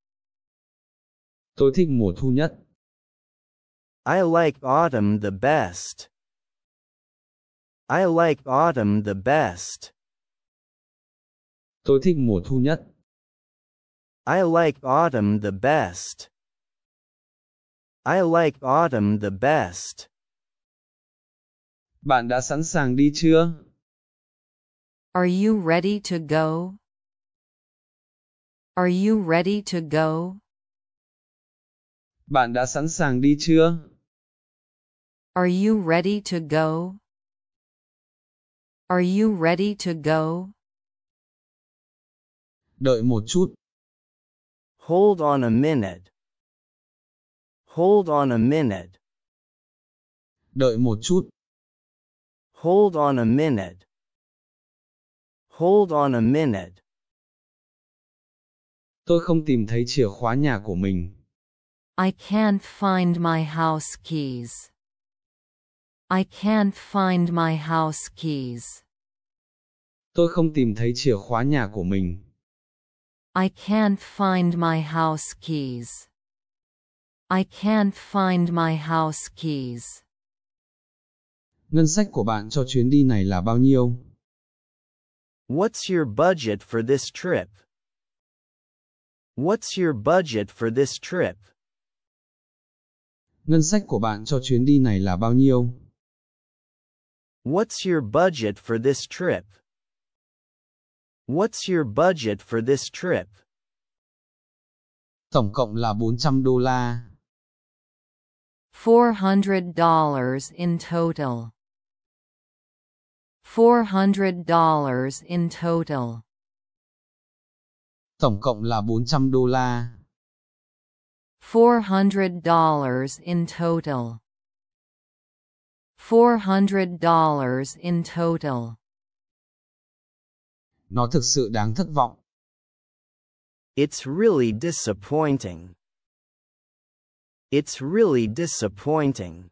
A: Tôi thích mùa thu nhất. I like autumn the best. I like autumn the best. Tôi thích mùa thu nhất. I like autumn the best. I like autumn the best. Bạn đã sẵn sàng đi chưa?
B: Are you ready to go? Are you ready to go?
A: Bạn đã sẵn sàng đi chưa?
B: Are you ready to go? Are you ready to go?
A: Đợi một chút. Hold on a minute. Hold on a minute. Đợi một chút. Hold on a minute. Hold on a minute. Tôi không tìm thấy chìa khóa nhà của mình.
B: I can't find my house keys. I can't find my house keys.
A: Tôi không tìm thấy chìa khóa nhà của mình.
B: I can't find my house keys. I can't find my house keys
A: ngân sách của bạn cho chuyến đi này là bao nhiêu? What's your budget for this trip? What's your budget for this trip? Ngân sách của bạn cho chuyến đi này là bao nhiêu? What's your budget for this trip? What's your budget for this trip? Tổng cộng là 400 đô
B: la. $400 in total. $400 in total.
A: Tổng cộng là 400 đô la.
B: $400 in total. $400 in total.
A: Nó thực sự đáng thất vọng. It's really disappointing. It's really disappointing.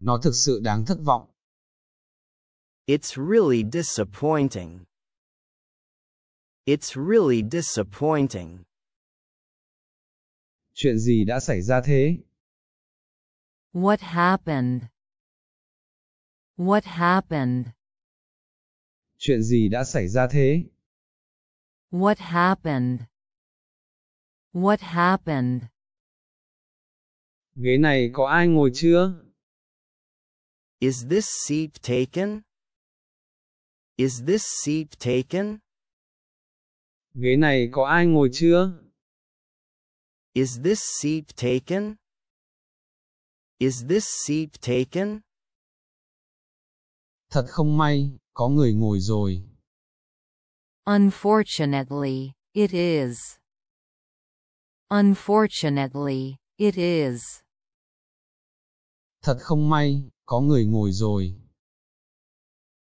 A: Nó thực sự đáng thất vọng. It's really disappointing. It's really disappointing. Chuyện gì đã xảy ra thế?
B: What happened? What happened?
A: Chuyện gì đã xảy ra thế?
B: What happened? What happened?
A: Ghế này có ai ngồi chưa? Is this seat taken? Is this seat taken? Ghế này có ai ngồi chưa? Is this seat taken? Is this seat taken? Thật không may, có người ngồi rồi.
B: Unfortunately, it is. Unfortunately, it is.
A: Thật không may, có người ngồi rồi.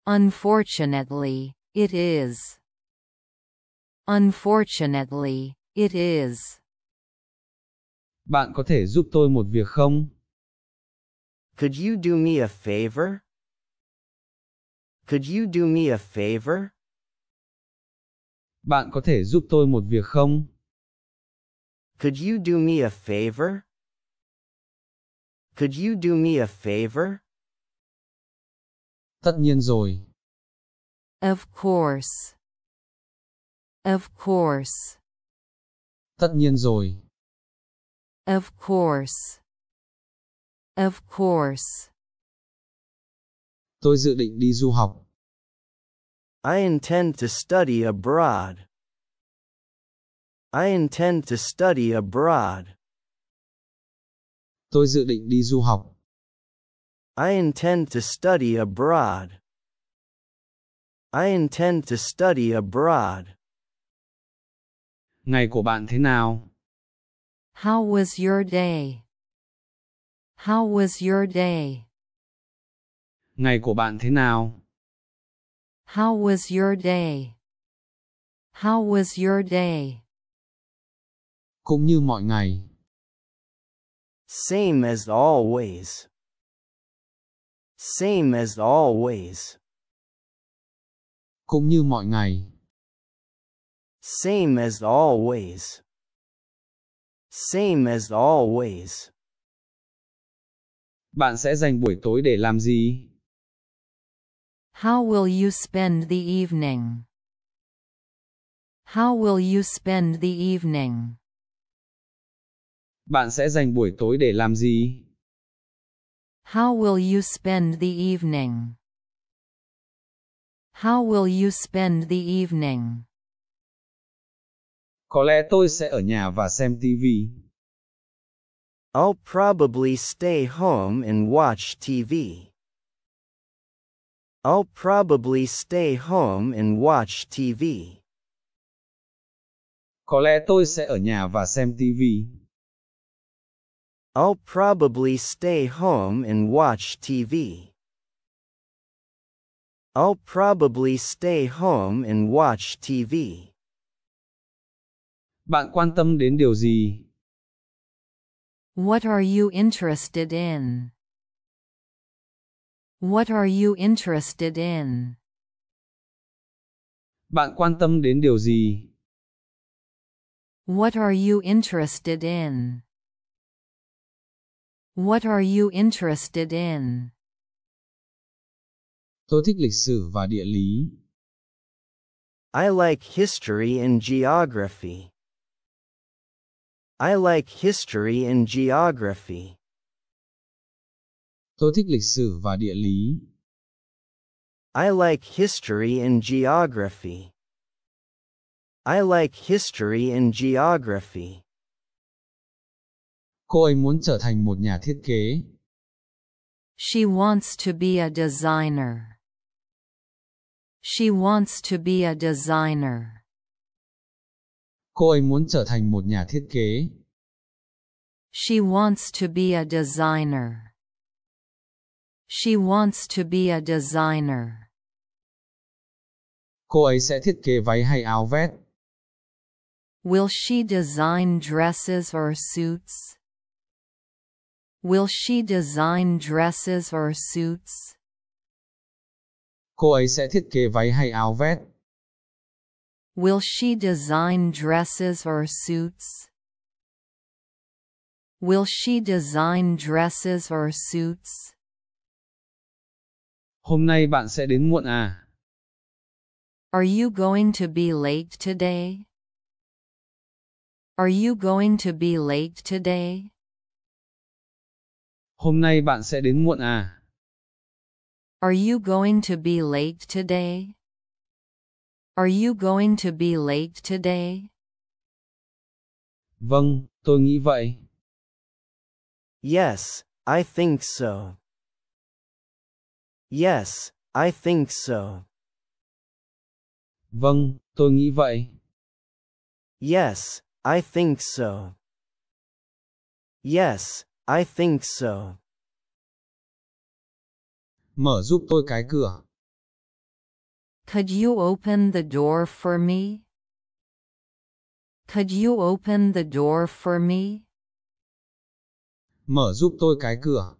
B: Unfortunately, it is. Unfortunately, it is.
A: Bạn có thể giúp tôi một việc không? Could you do me a favor? Could you do me a favor? Bạn có thể giúp tôi một việc không? Could you do me a favor? Could you do me a favor? Tất nhiên rồi.
B: Of course. Of course. Tất nhiên rồi. Of course. Of course.
A: Tôi dự định đi du học. I intend to study abroad. I intend to study abroad. Tôi dự định đi du học. I intend to study abroad. I intend to study abroad. Ngày của bạn thế nào?
B: How was your day? How was your day?
A: Ngày của bạn thế nào?
B: How was your day? How was your day?
A: Cũng như mọi ngày. Same as always. Same as always. Cũng như mọi ngày. Same as always. Same as always. Bạn sẽ dành buổi tối để làm gì?
B: How will you spend the evening? How will you spend the evening?
A: Bạn sẽ dành buổi tối để làm gì?
B: How will you spend the evening? How will you spend the evening?
A: Có lẽ tôi sẽ ở nhà và xem TV. I'll probably stay home and watch TV. I'll probably stay home and watch TV. Có lẽ tôi sẽ ở nhà và xem TV. I'll probably stay home and watch TV. I'll probably stay home and watch TV. Bạn quan tâm đến điều gì?
B: What are you interested in? What are you interested in?
A: Bạn quan tâm đến điều gì?
B: What are you interested in? What are you interested in?
A: Tôi thích lịch sử và địa lý. I like history and geography. I like history and geography. Tôi thích lịch sử và địa lý. I like history and geography. I like history and geography. Cô ấy muốn trở thành một nhà thiết kế.
B: She wants to be a designer. She wants to be a designer. Cô ấy muốn trở thành một nhà thiết kế. She wants to be a designer. She wants to be a designer.
A: Cô ấy sẽ thiết kế váy hay áo vest.
B: Will she design dresses or suits? Will she design dresses or suits?
A: Cô ấy sẽ thiết kế váy hay áo vest.
B: Will she design dresses or suits? Will she design dresses or suits?
A: Hôm nay bạn sẽ đến muộn à?
B: Are you going to be late today? Are you going to be late today?
A: Hôm nay bạn sẽ đến muộn à?
B: Are you going to be late today? Are you going to be late today?
A: Vâng, tôi nghĩ vậy. Yes, I think so. Yes, I think so. Vâng, tôi nghĩ vậy. Yes, I think so. Yes, I think so. Mở giúp tôi cái cửa.
B: Could you open the door for me? Could you open the door for me?
A: Mở giúp tôi cái cửa.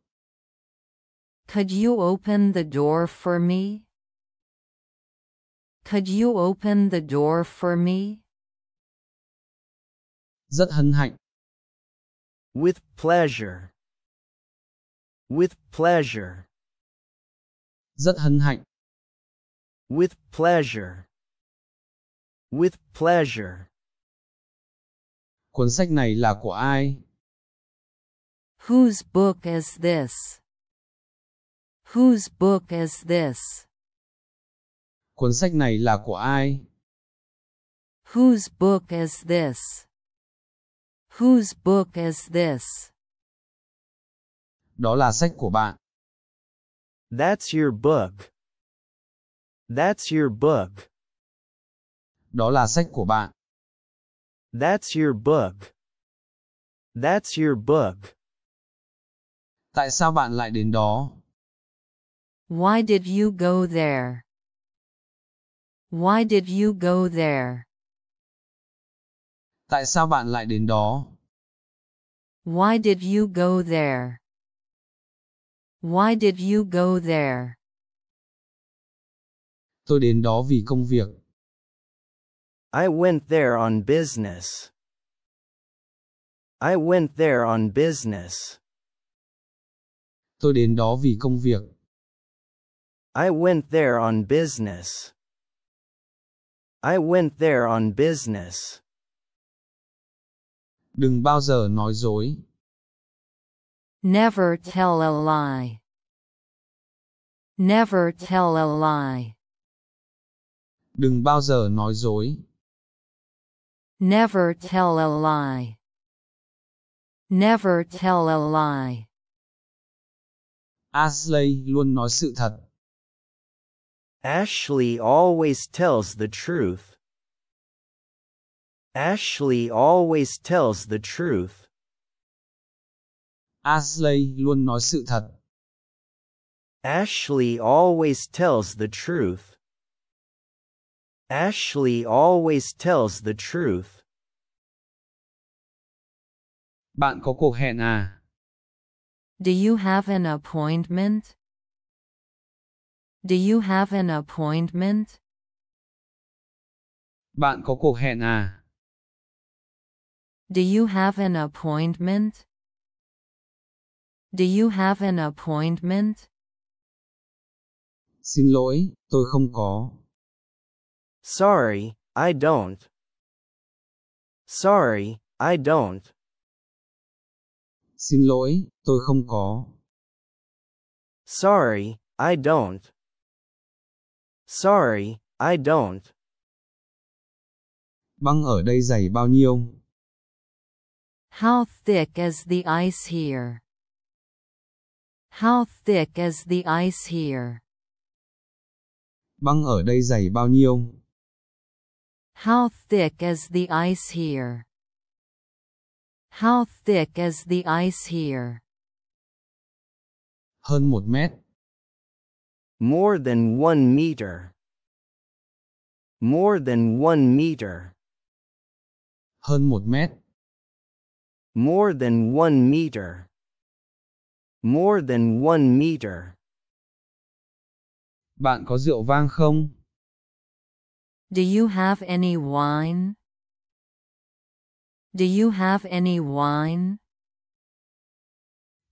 B: Could you open the door for me? Could you open the door for me? Rất hân hạnh,
A: with pleasure with pleasure rất hân hạnh with pleasure with pleasure cuốn sách này là của ai
B: whose book is this whose book is this
A: cuốn sách này là của ai
B: whose book is this Whose book is this?
A: Đó là sách của bạn. That's your book. That's your book. Đó là sách của bạn. That's your book. That's your book. Tại sao bạn lại đến đó?
B: Why did you go there? Why did you go there?
A: Tại sao bạn lại đến đó?
B: Why did you go there? Why did you go there?
A: Tôi đến đó vì công việc. I went there on business. I went there on business. Tôi đến đó vì công việc. I went there on business. I went there on business. Đừng bao giờ nói dối.
B: Never tell a lie. Never tell a lie.
A: Đừng bao giờ nói dối.
B: Never tell a lie. Never tell a lie.
A: Ashley luôn nói sự thật. Ashley always tells the truth. Ashley always tells the truth. Ashley luôn nói sự thật. Ashley always tells the truth. Ashley always tells the truth. Bạn có cuộc hẹn à?
B: Do you have an appointment? Do you have an appointment?
A: Bạn có cuộc hẹn à?
B: Do you have an appointment? Do you have an appointment?
A: Xin lỗi, tôi không có. Sorry, I don't. Sorry, I don't. Xin lỗi, tôi không có. Sorry, I don't. Sorry, I don't. Băng ở đây dày bao nhiêu?
B: How thick is the ice here? How thick is the ice here?
A: Băng ở đây dày bao nhiêu?
B: How thick is the ice here? How thick is the ice here?
A: Hơn một mét. More than one meter. More than one meter. Hơn một mét more than 1 meter more than 1 meter Bạn có rượu vang không?
B: Do you have any wine? Do you have any wine?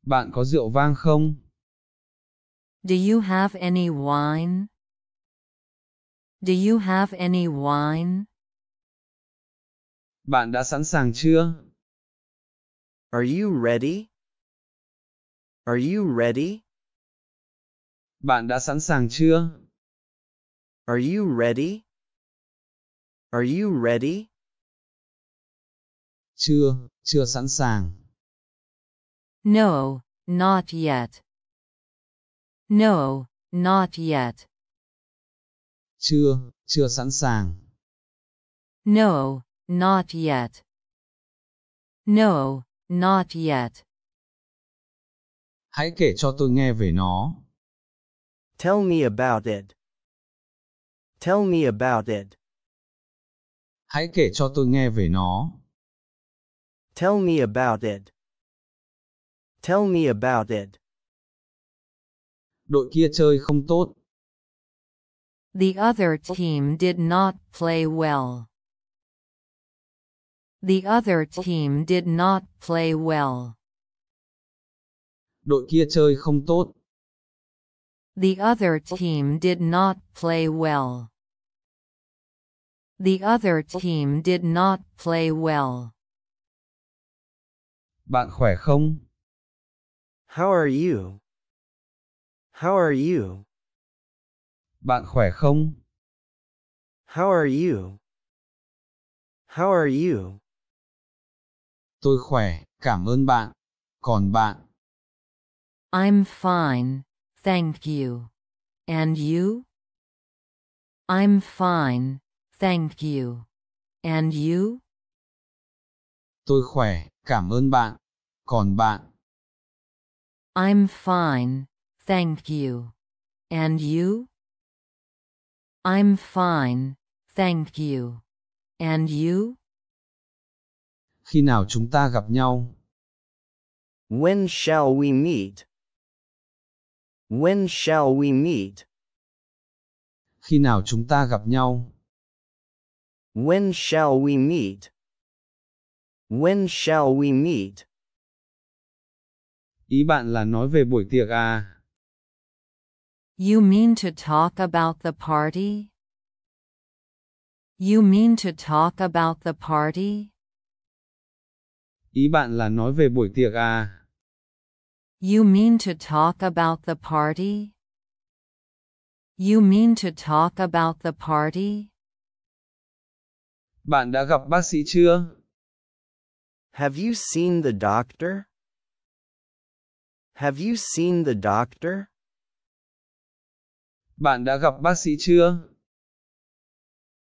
A: Bạn có rượu vang không?
B: Do you have any wine? Do you have any wine?
A: Bạn đã sẵn sàng chưa? Are you ready? Are you ready? Bạn đã sẵn sàng chưa? Are you ready? Are you ready? Chưa, chưa sẵn sàng.
B: No, not yet. No, not yet.
A: Chưa, chưa sẵn sàng.
B: No, not yet. No, not yet.
A: Hãy kể cho tôi nghe về nó. Tell me about it. Tell me about it. Hãy kể cho tôi nghe về nó. Tell me about it. Tell me about it. Đội kia
B: chơi không tốt. The other team did not play well. The other team did not play well.
A: Đội kia chơi không tốt.
B: The other team did not play well. The other team did not play well.
A: Bạn khỏe không? How are you? How are you? Bạn khỏe không? How are you? How are you? Tôi khỏe, cảm ơn bạn. Còn bạn?
B: I'm fine, thank you. And you? I'm fine, thank you. And you?
A: Tôi khỏe, cảm ơn bạn. Còn bạn?
B: I'm fine, thank you. And you? I'm fine, thank you. And you?
A: khi nào chúng ta gặp nhau? When shall we meet? When shall we meet? Khi nào chúng ta gặp nhau? When shall we meet? When shall we meet? Ý bạn là nói về buổi tiệc à?
B: You mean to talk about the party? You mean to talk about the party?
A: Ý bạn là nói về buổi tiệc à?
B: You mean to talk about the party? You mean to talk about the party?
A: Bạn đã gặp bác sĩ chưa? Have you seen the doctor? Have you seen the doctor? Bạn đã gặp bác sĩ chưa?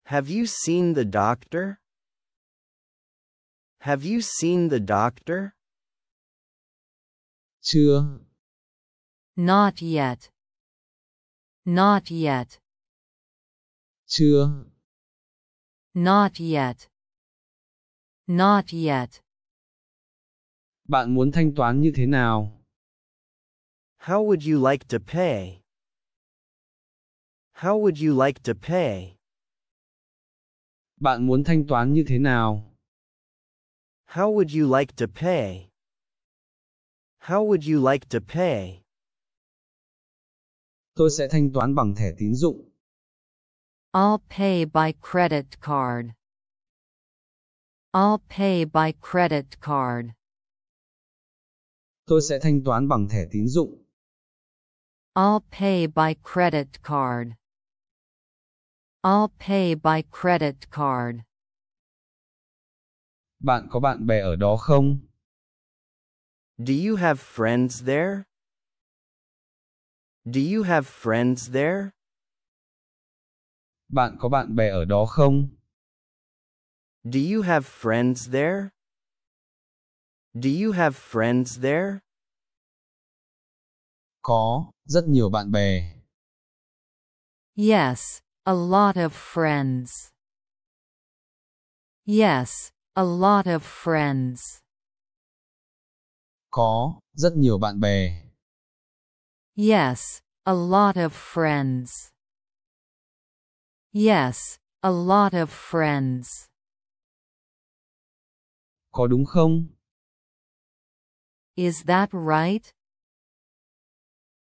A: Have you seen
B: the doctor? Have you seen the doctor? Chưa. Not yet. Not yet.
A: Chưa.
B: Not yet. Not yet.
A: Bạn muốn thanh toán như thế nào? How would you like to pay? How would you like to pay? Bạn muốn thanh toán như thế nào? How would you like to pay? How would you like to pay? Tôi sẽ thanh toán bằng thẻ tín dụng.
B: I'll pay by credit card. I'll pay by credit card.
A: Tôi sẽ thanh toán bằng thẻ tín dụng.
B: I'll pay by credit card. I'll pay by credit card.
A: Bạn có bạn bè ở đó không? Do you have friends there? Do you have friends there? Bạn có bạn bè ở đó không? Do you have friends there? Do you have friends there? Có, rất nhiều bạn bè.
B: Yes, a lot of friends. Yes, A lot of friends.
A: Có, rất nhiều bạn bè.
B: Yes, a lot of friends. Yes, a lot of friends.
A: Có đúng không?
B: Is that right?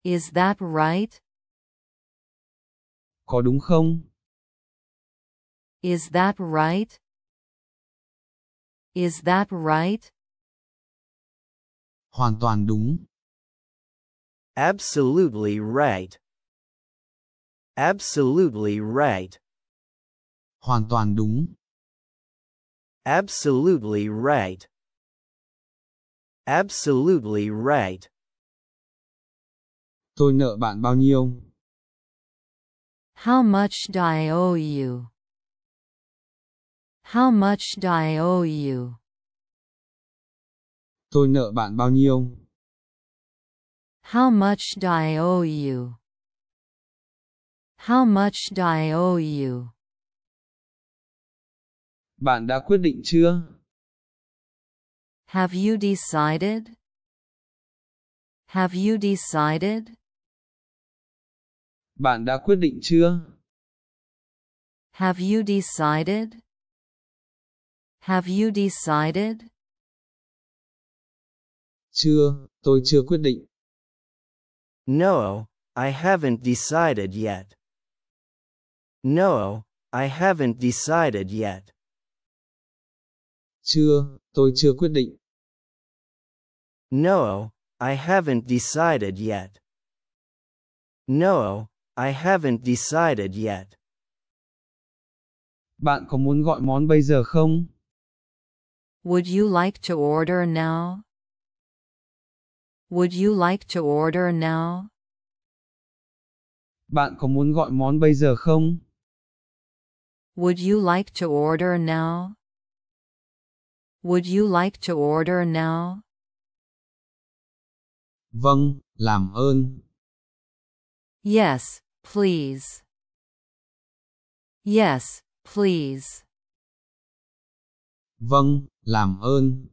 B: Is that right?
A: Có đúng không?
B: Is that right? Is that right?
A: Hoàn toàn đúng. Absolutely right. Absolutely right. Hoàn toàn đúng. Absolutely right. Absolutely right. Tôi nợ bạn bao nhiêu?
B: How much do I owe you? How much do I owe you?
A: Tôi nợ bạn bao nhiêu?
B: How much do I owe you? How much do I owe you?
A: Bạn đã quyết định chưa?
B: Have you decided? Have you decided?
A: Bạn đã quyết định chưa?
B: Have you decided? Have you decided?
A: Chưa, tôi chưa quyết định. No, I haven't decided yet. No, I haven't decided yet. Chưa, tôi chưa quyết định. No, I haven't decided yet. No, I haven't decided yet. Bạn có muốn gọi món bây giờ không?
B: Would you like to order now? Would you like to order now?
A: Bạn có muốn gọi món bây giờ không?
B: Would you like to order now? Would you like to order now?
A: Vâng, làm ơn.
B: Yes, please. Yes, please.
A: Vâng, Làm ơn.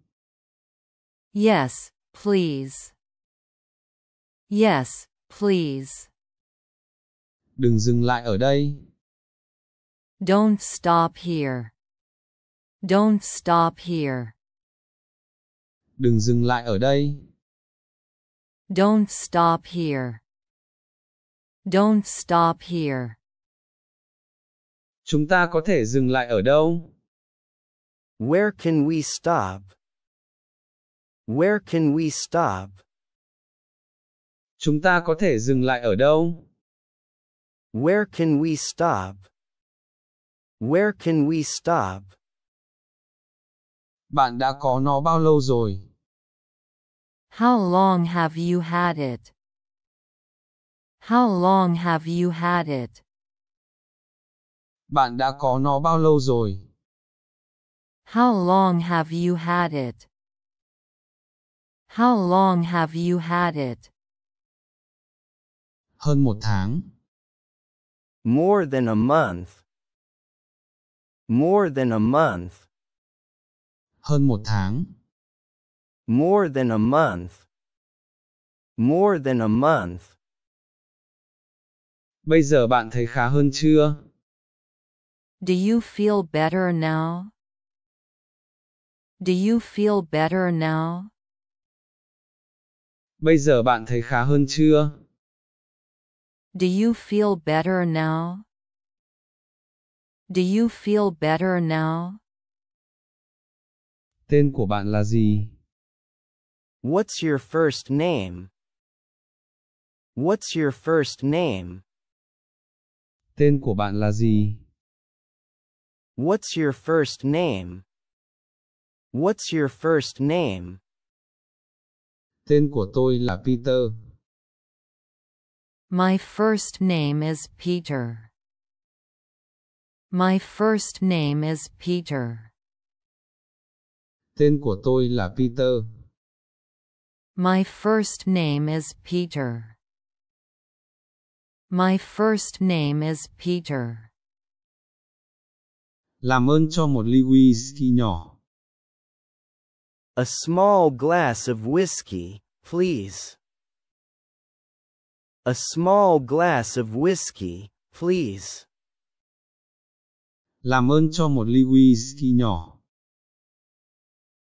B: Yes, please. Yes, please.
A: Đừng dừng lại ở đây.
B: Don't stop here. Don't stop here.
A: Đừng dừng lại ở đây.
B: Don't stop here. Don't stop here.
A: Chúng ta có thể dừng lại ở đâu? Where can we stop? Where can we stop? Chúng ta có thể dừng lại ở đâu? Where can we stop? Where can we stop? Bạn đã có nó bao lâu rồi?
B: How long have you had it? How long have you had it?
A: Bạn đã có nó bao lâu rồi?
B: How long have you had it? How long have you had it?
A: Hơn một tháng. More than a month. More than a month. Hơn một tháng. More than a month. More than a month. Bây giờ bạn thấy khá hơn chưa?
B: Do you feel better now? Do you feel better now?
A: Bây giờ bạn thấy khá hơn chưa?
B: Do you feel better now? Do you feel better now?
A: Tên của bạn là gì? What's your first name? What's your first name? Tên của bạn là gì? What's your first name? What's your first name? Tên của tôi là Peter.
B: My first name is Peter. My first name is Peter.
A: Tên của tôi là Peter.
B: My first name is Peter. My first name is Peter.
A: Làm ơn cho một ly whisky nhỏ. A small glass of whiskey, please. A small glass of whiskey, please. Làm ơn cho một ly whisky nhỏ.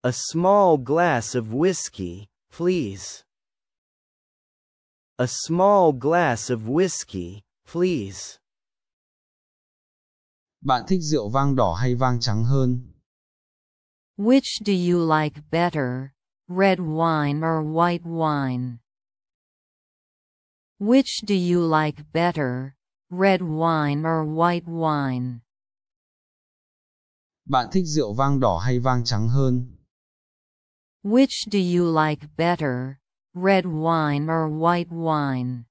A: A small glass of whiskey, please. A small glass of whiskey, please. Bạn thích rượu vang đỏ hay vang trắng hơn?
B: Which do you like better, red wine or white wine? Which do you like better, red wine or white wine?
A: Bạn thích rượu vang đỏ hay vang trắng hơn?
B: Which do you like better, red wine or white wine?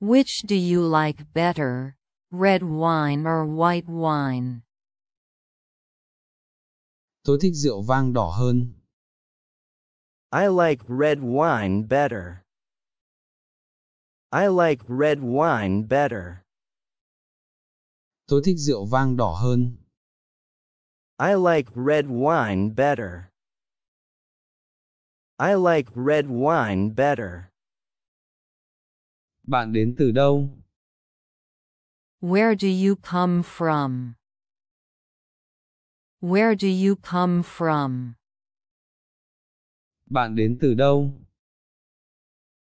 B: Which do you like better, red wine or white wine?
A: tôi thích rượu vang đỏ hơn. I like red wine better. I like red wine better. Tôi thích rượu vang đỏ hơn. I like red wine better. I like red wine better. Bạn đến từ đâu?
B: Where do you come from? Where do you come from?
A: Bạn đến từ đâu?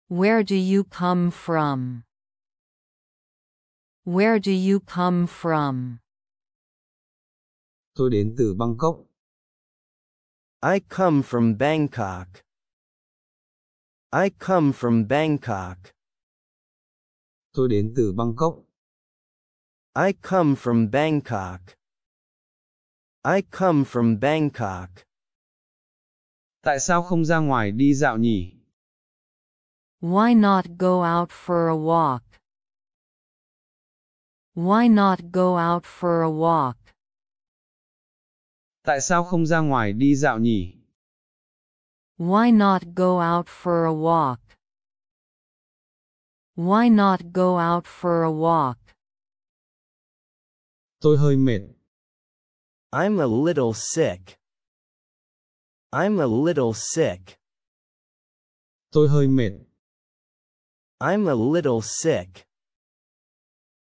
B: Where do you come from? Where do you come from?
A: Tôi đến từ Bangkok. I come from Bangkok. I come from Bangkok. Tôi đến từ Bangkok. I come from Bangkok. I come from Bangkok. Tại sao không ra ngoài đi dạo nhỉ?
B: Why not go out for a walk? Why not go out for a walk?
A: Tại sao không ra ngoài đi dạo nhỉ?
B: Why not go out for a walk? Why not go out for a walk?
A: Tôi hơi mệt. I'm a little sick. I'm a little sick. Tôi hơi mệt. I'm a little sick.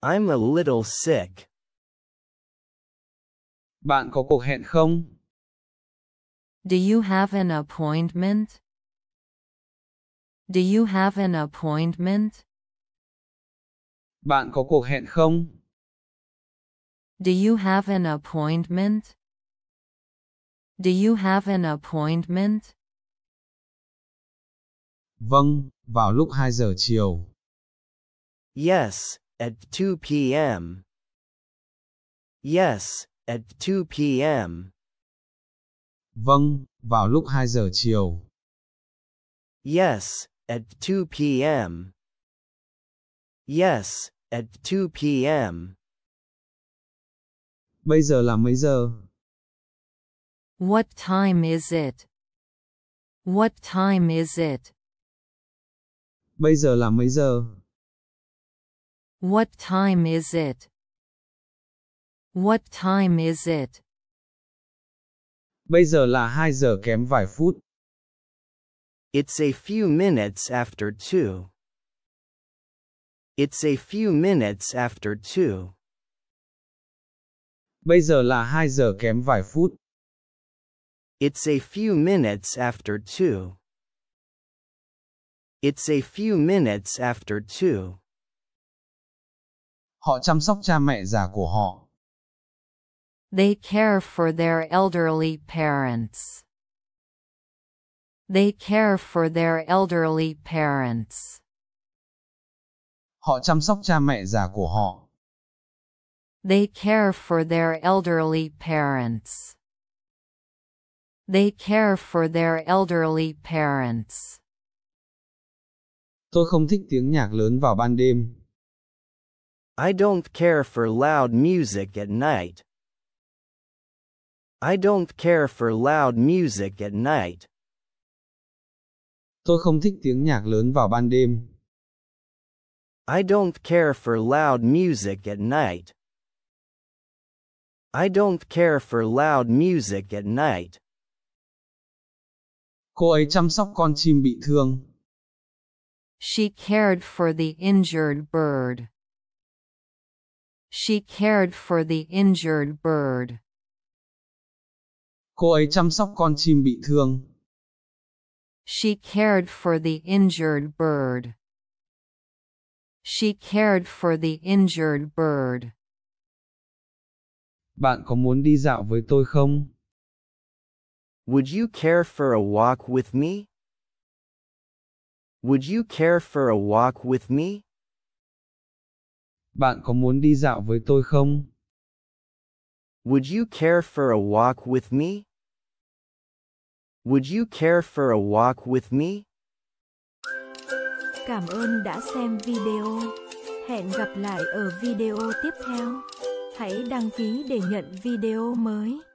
A: I'm a little sick. Bạn có cuộc hẹn không?
B: Do you have an appointment? Do you have an appointment?
A: Bạn có cuộc hẹn không?
B: Do you have an appointment? Do you have an appointment?
A: Vâng, vào lúc 2 giờ chiều. Yes, at 2 p.m. Yes, at 2 p.m. Vâng, vào lúc 2 giờ chiều. Yes, at 2 p.m. Yes, at 2 p.m. Bây giờ là mấy giờ?
B: What time is it? What time is it?
A: Bây giờ là mấy giờ?
B: What time is it? What time is it?
A: Bây giờ là 2 giờ kém vài phút. It's a few minutes after 2. It's a few minutes after 2. Bây giờ là 2 giờ kém vài phút. It's a few minutes after two. It's a few minutes after two. Họ chăm sóc cha mẹ già của họ.
B: They care for their elderly parents. They care for their elderly parents. Họ chăm sóc cha mẹ
A: già của họ.
B: They care for their elderly parents. They care for their elderly parents.
A: Tôi không thích tiếng nhạc lớn vào ban đêm. I don't care for loud music at night. I don't care for loud music at night. Tôi không thích tiếng nhạc lớn vào ban đêm. I don't care for loud music at night. I don't care for loud music at night. Cô ấy chăm sóc con chim bị thương.
B: She cared for the injured bird. She cared for the injured bird.
A: Cô ấy chăm sóc con chim bị thương.
B: She cared for the injured bird. She cared for the injured bird. bạn
A: có muốn đi dạo với tôi không? Would you care for a walk with me? Would you care for a walk with me? Bạn có muốn đi dạo với tôi không? Would you care for a walk with me? Would you care for a walk with me? Cảm ơn đã xem video.
B: Hẹn gặp lại ở video tiếp theo. Hãy đăng ký để nhận video mới.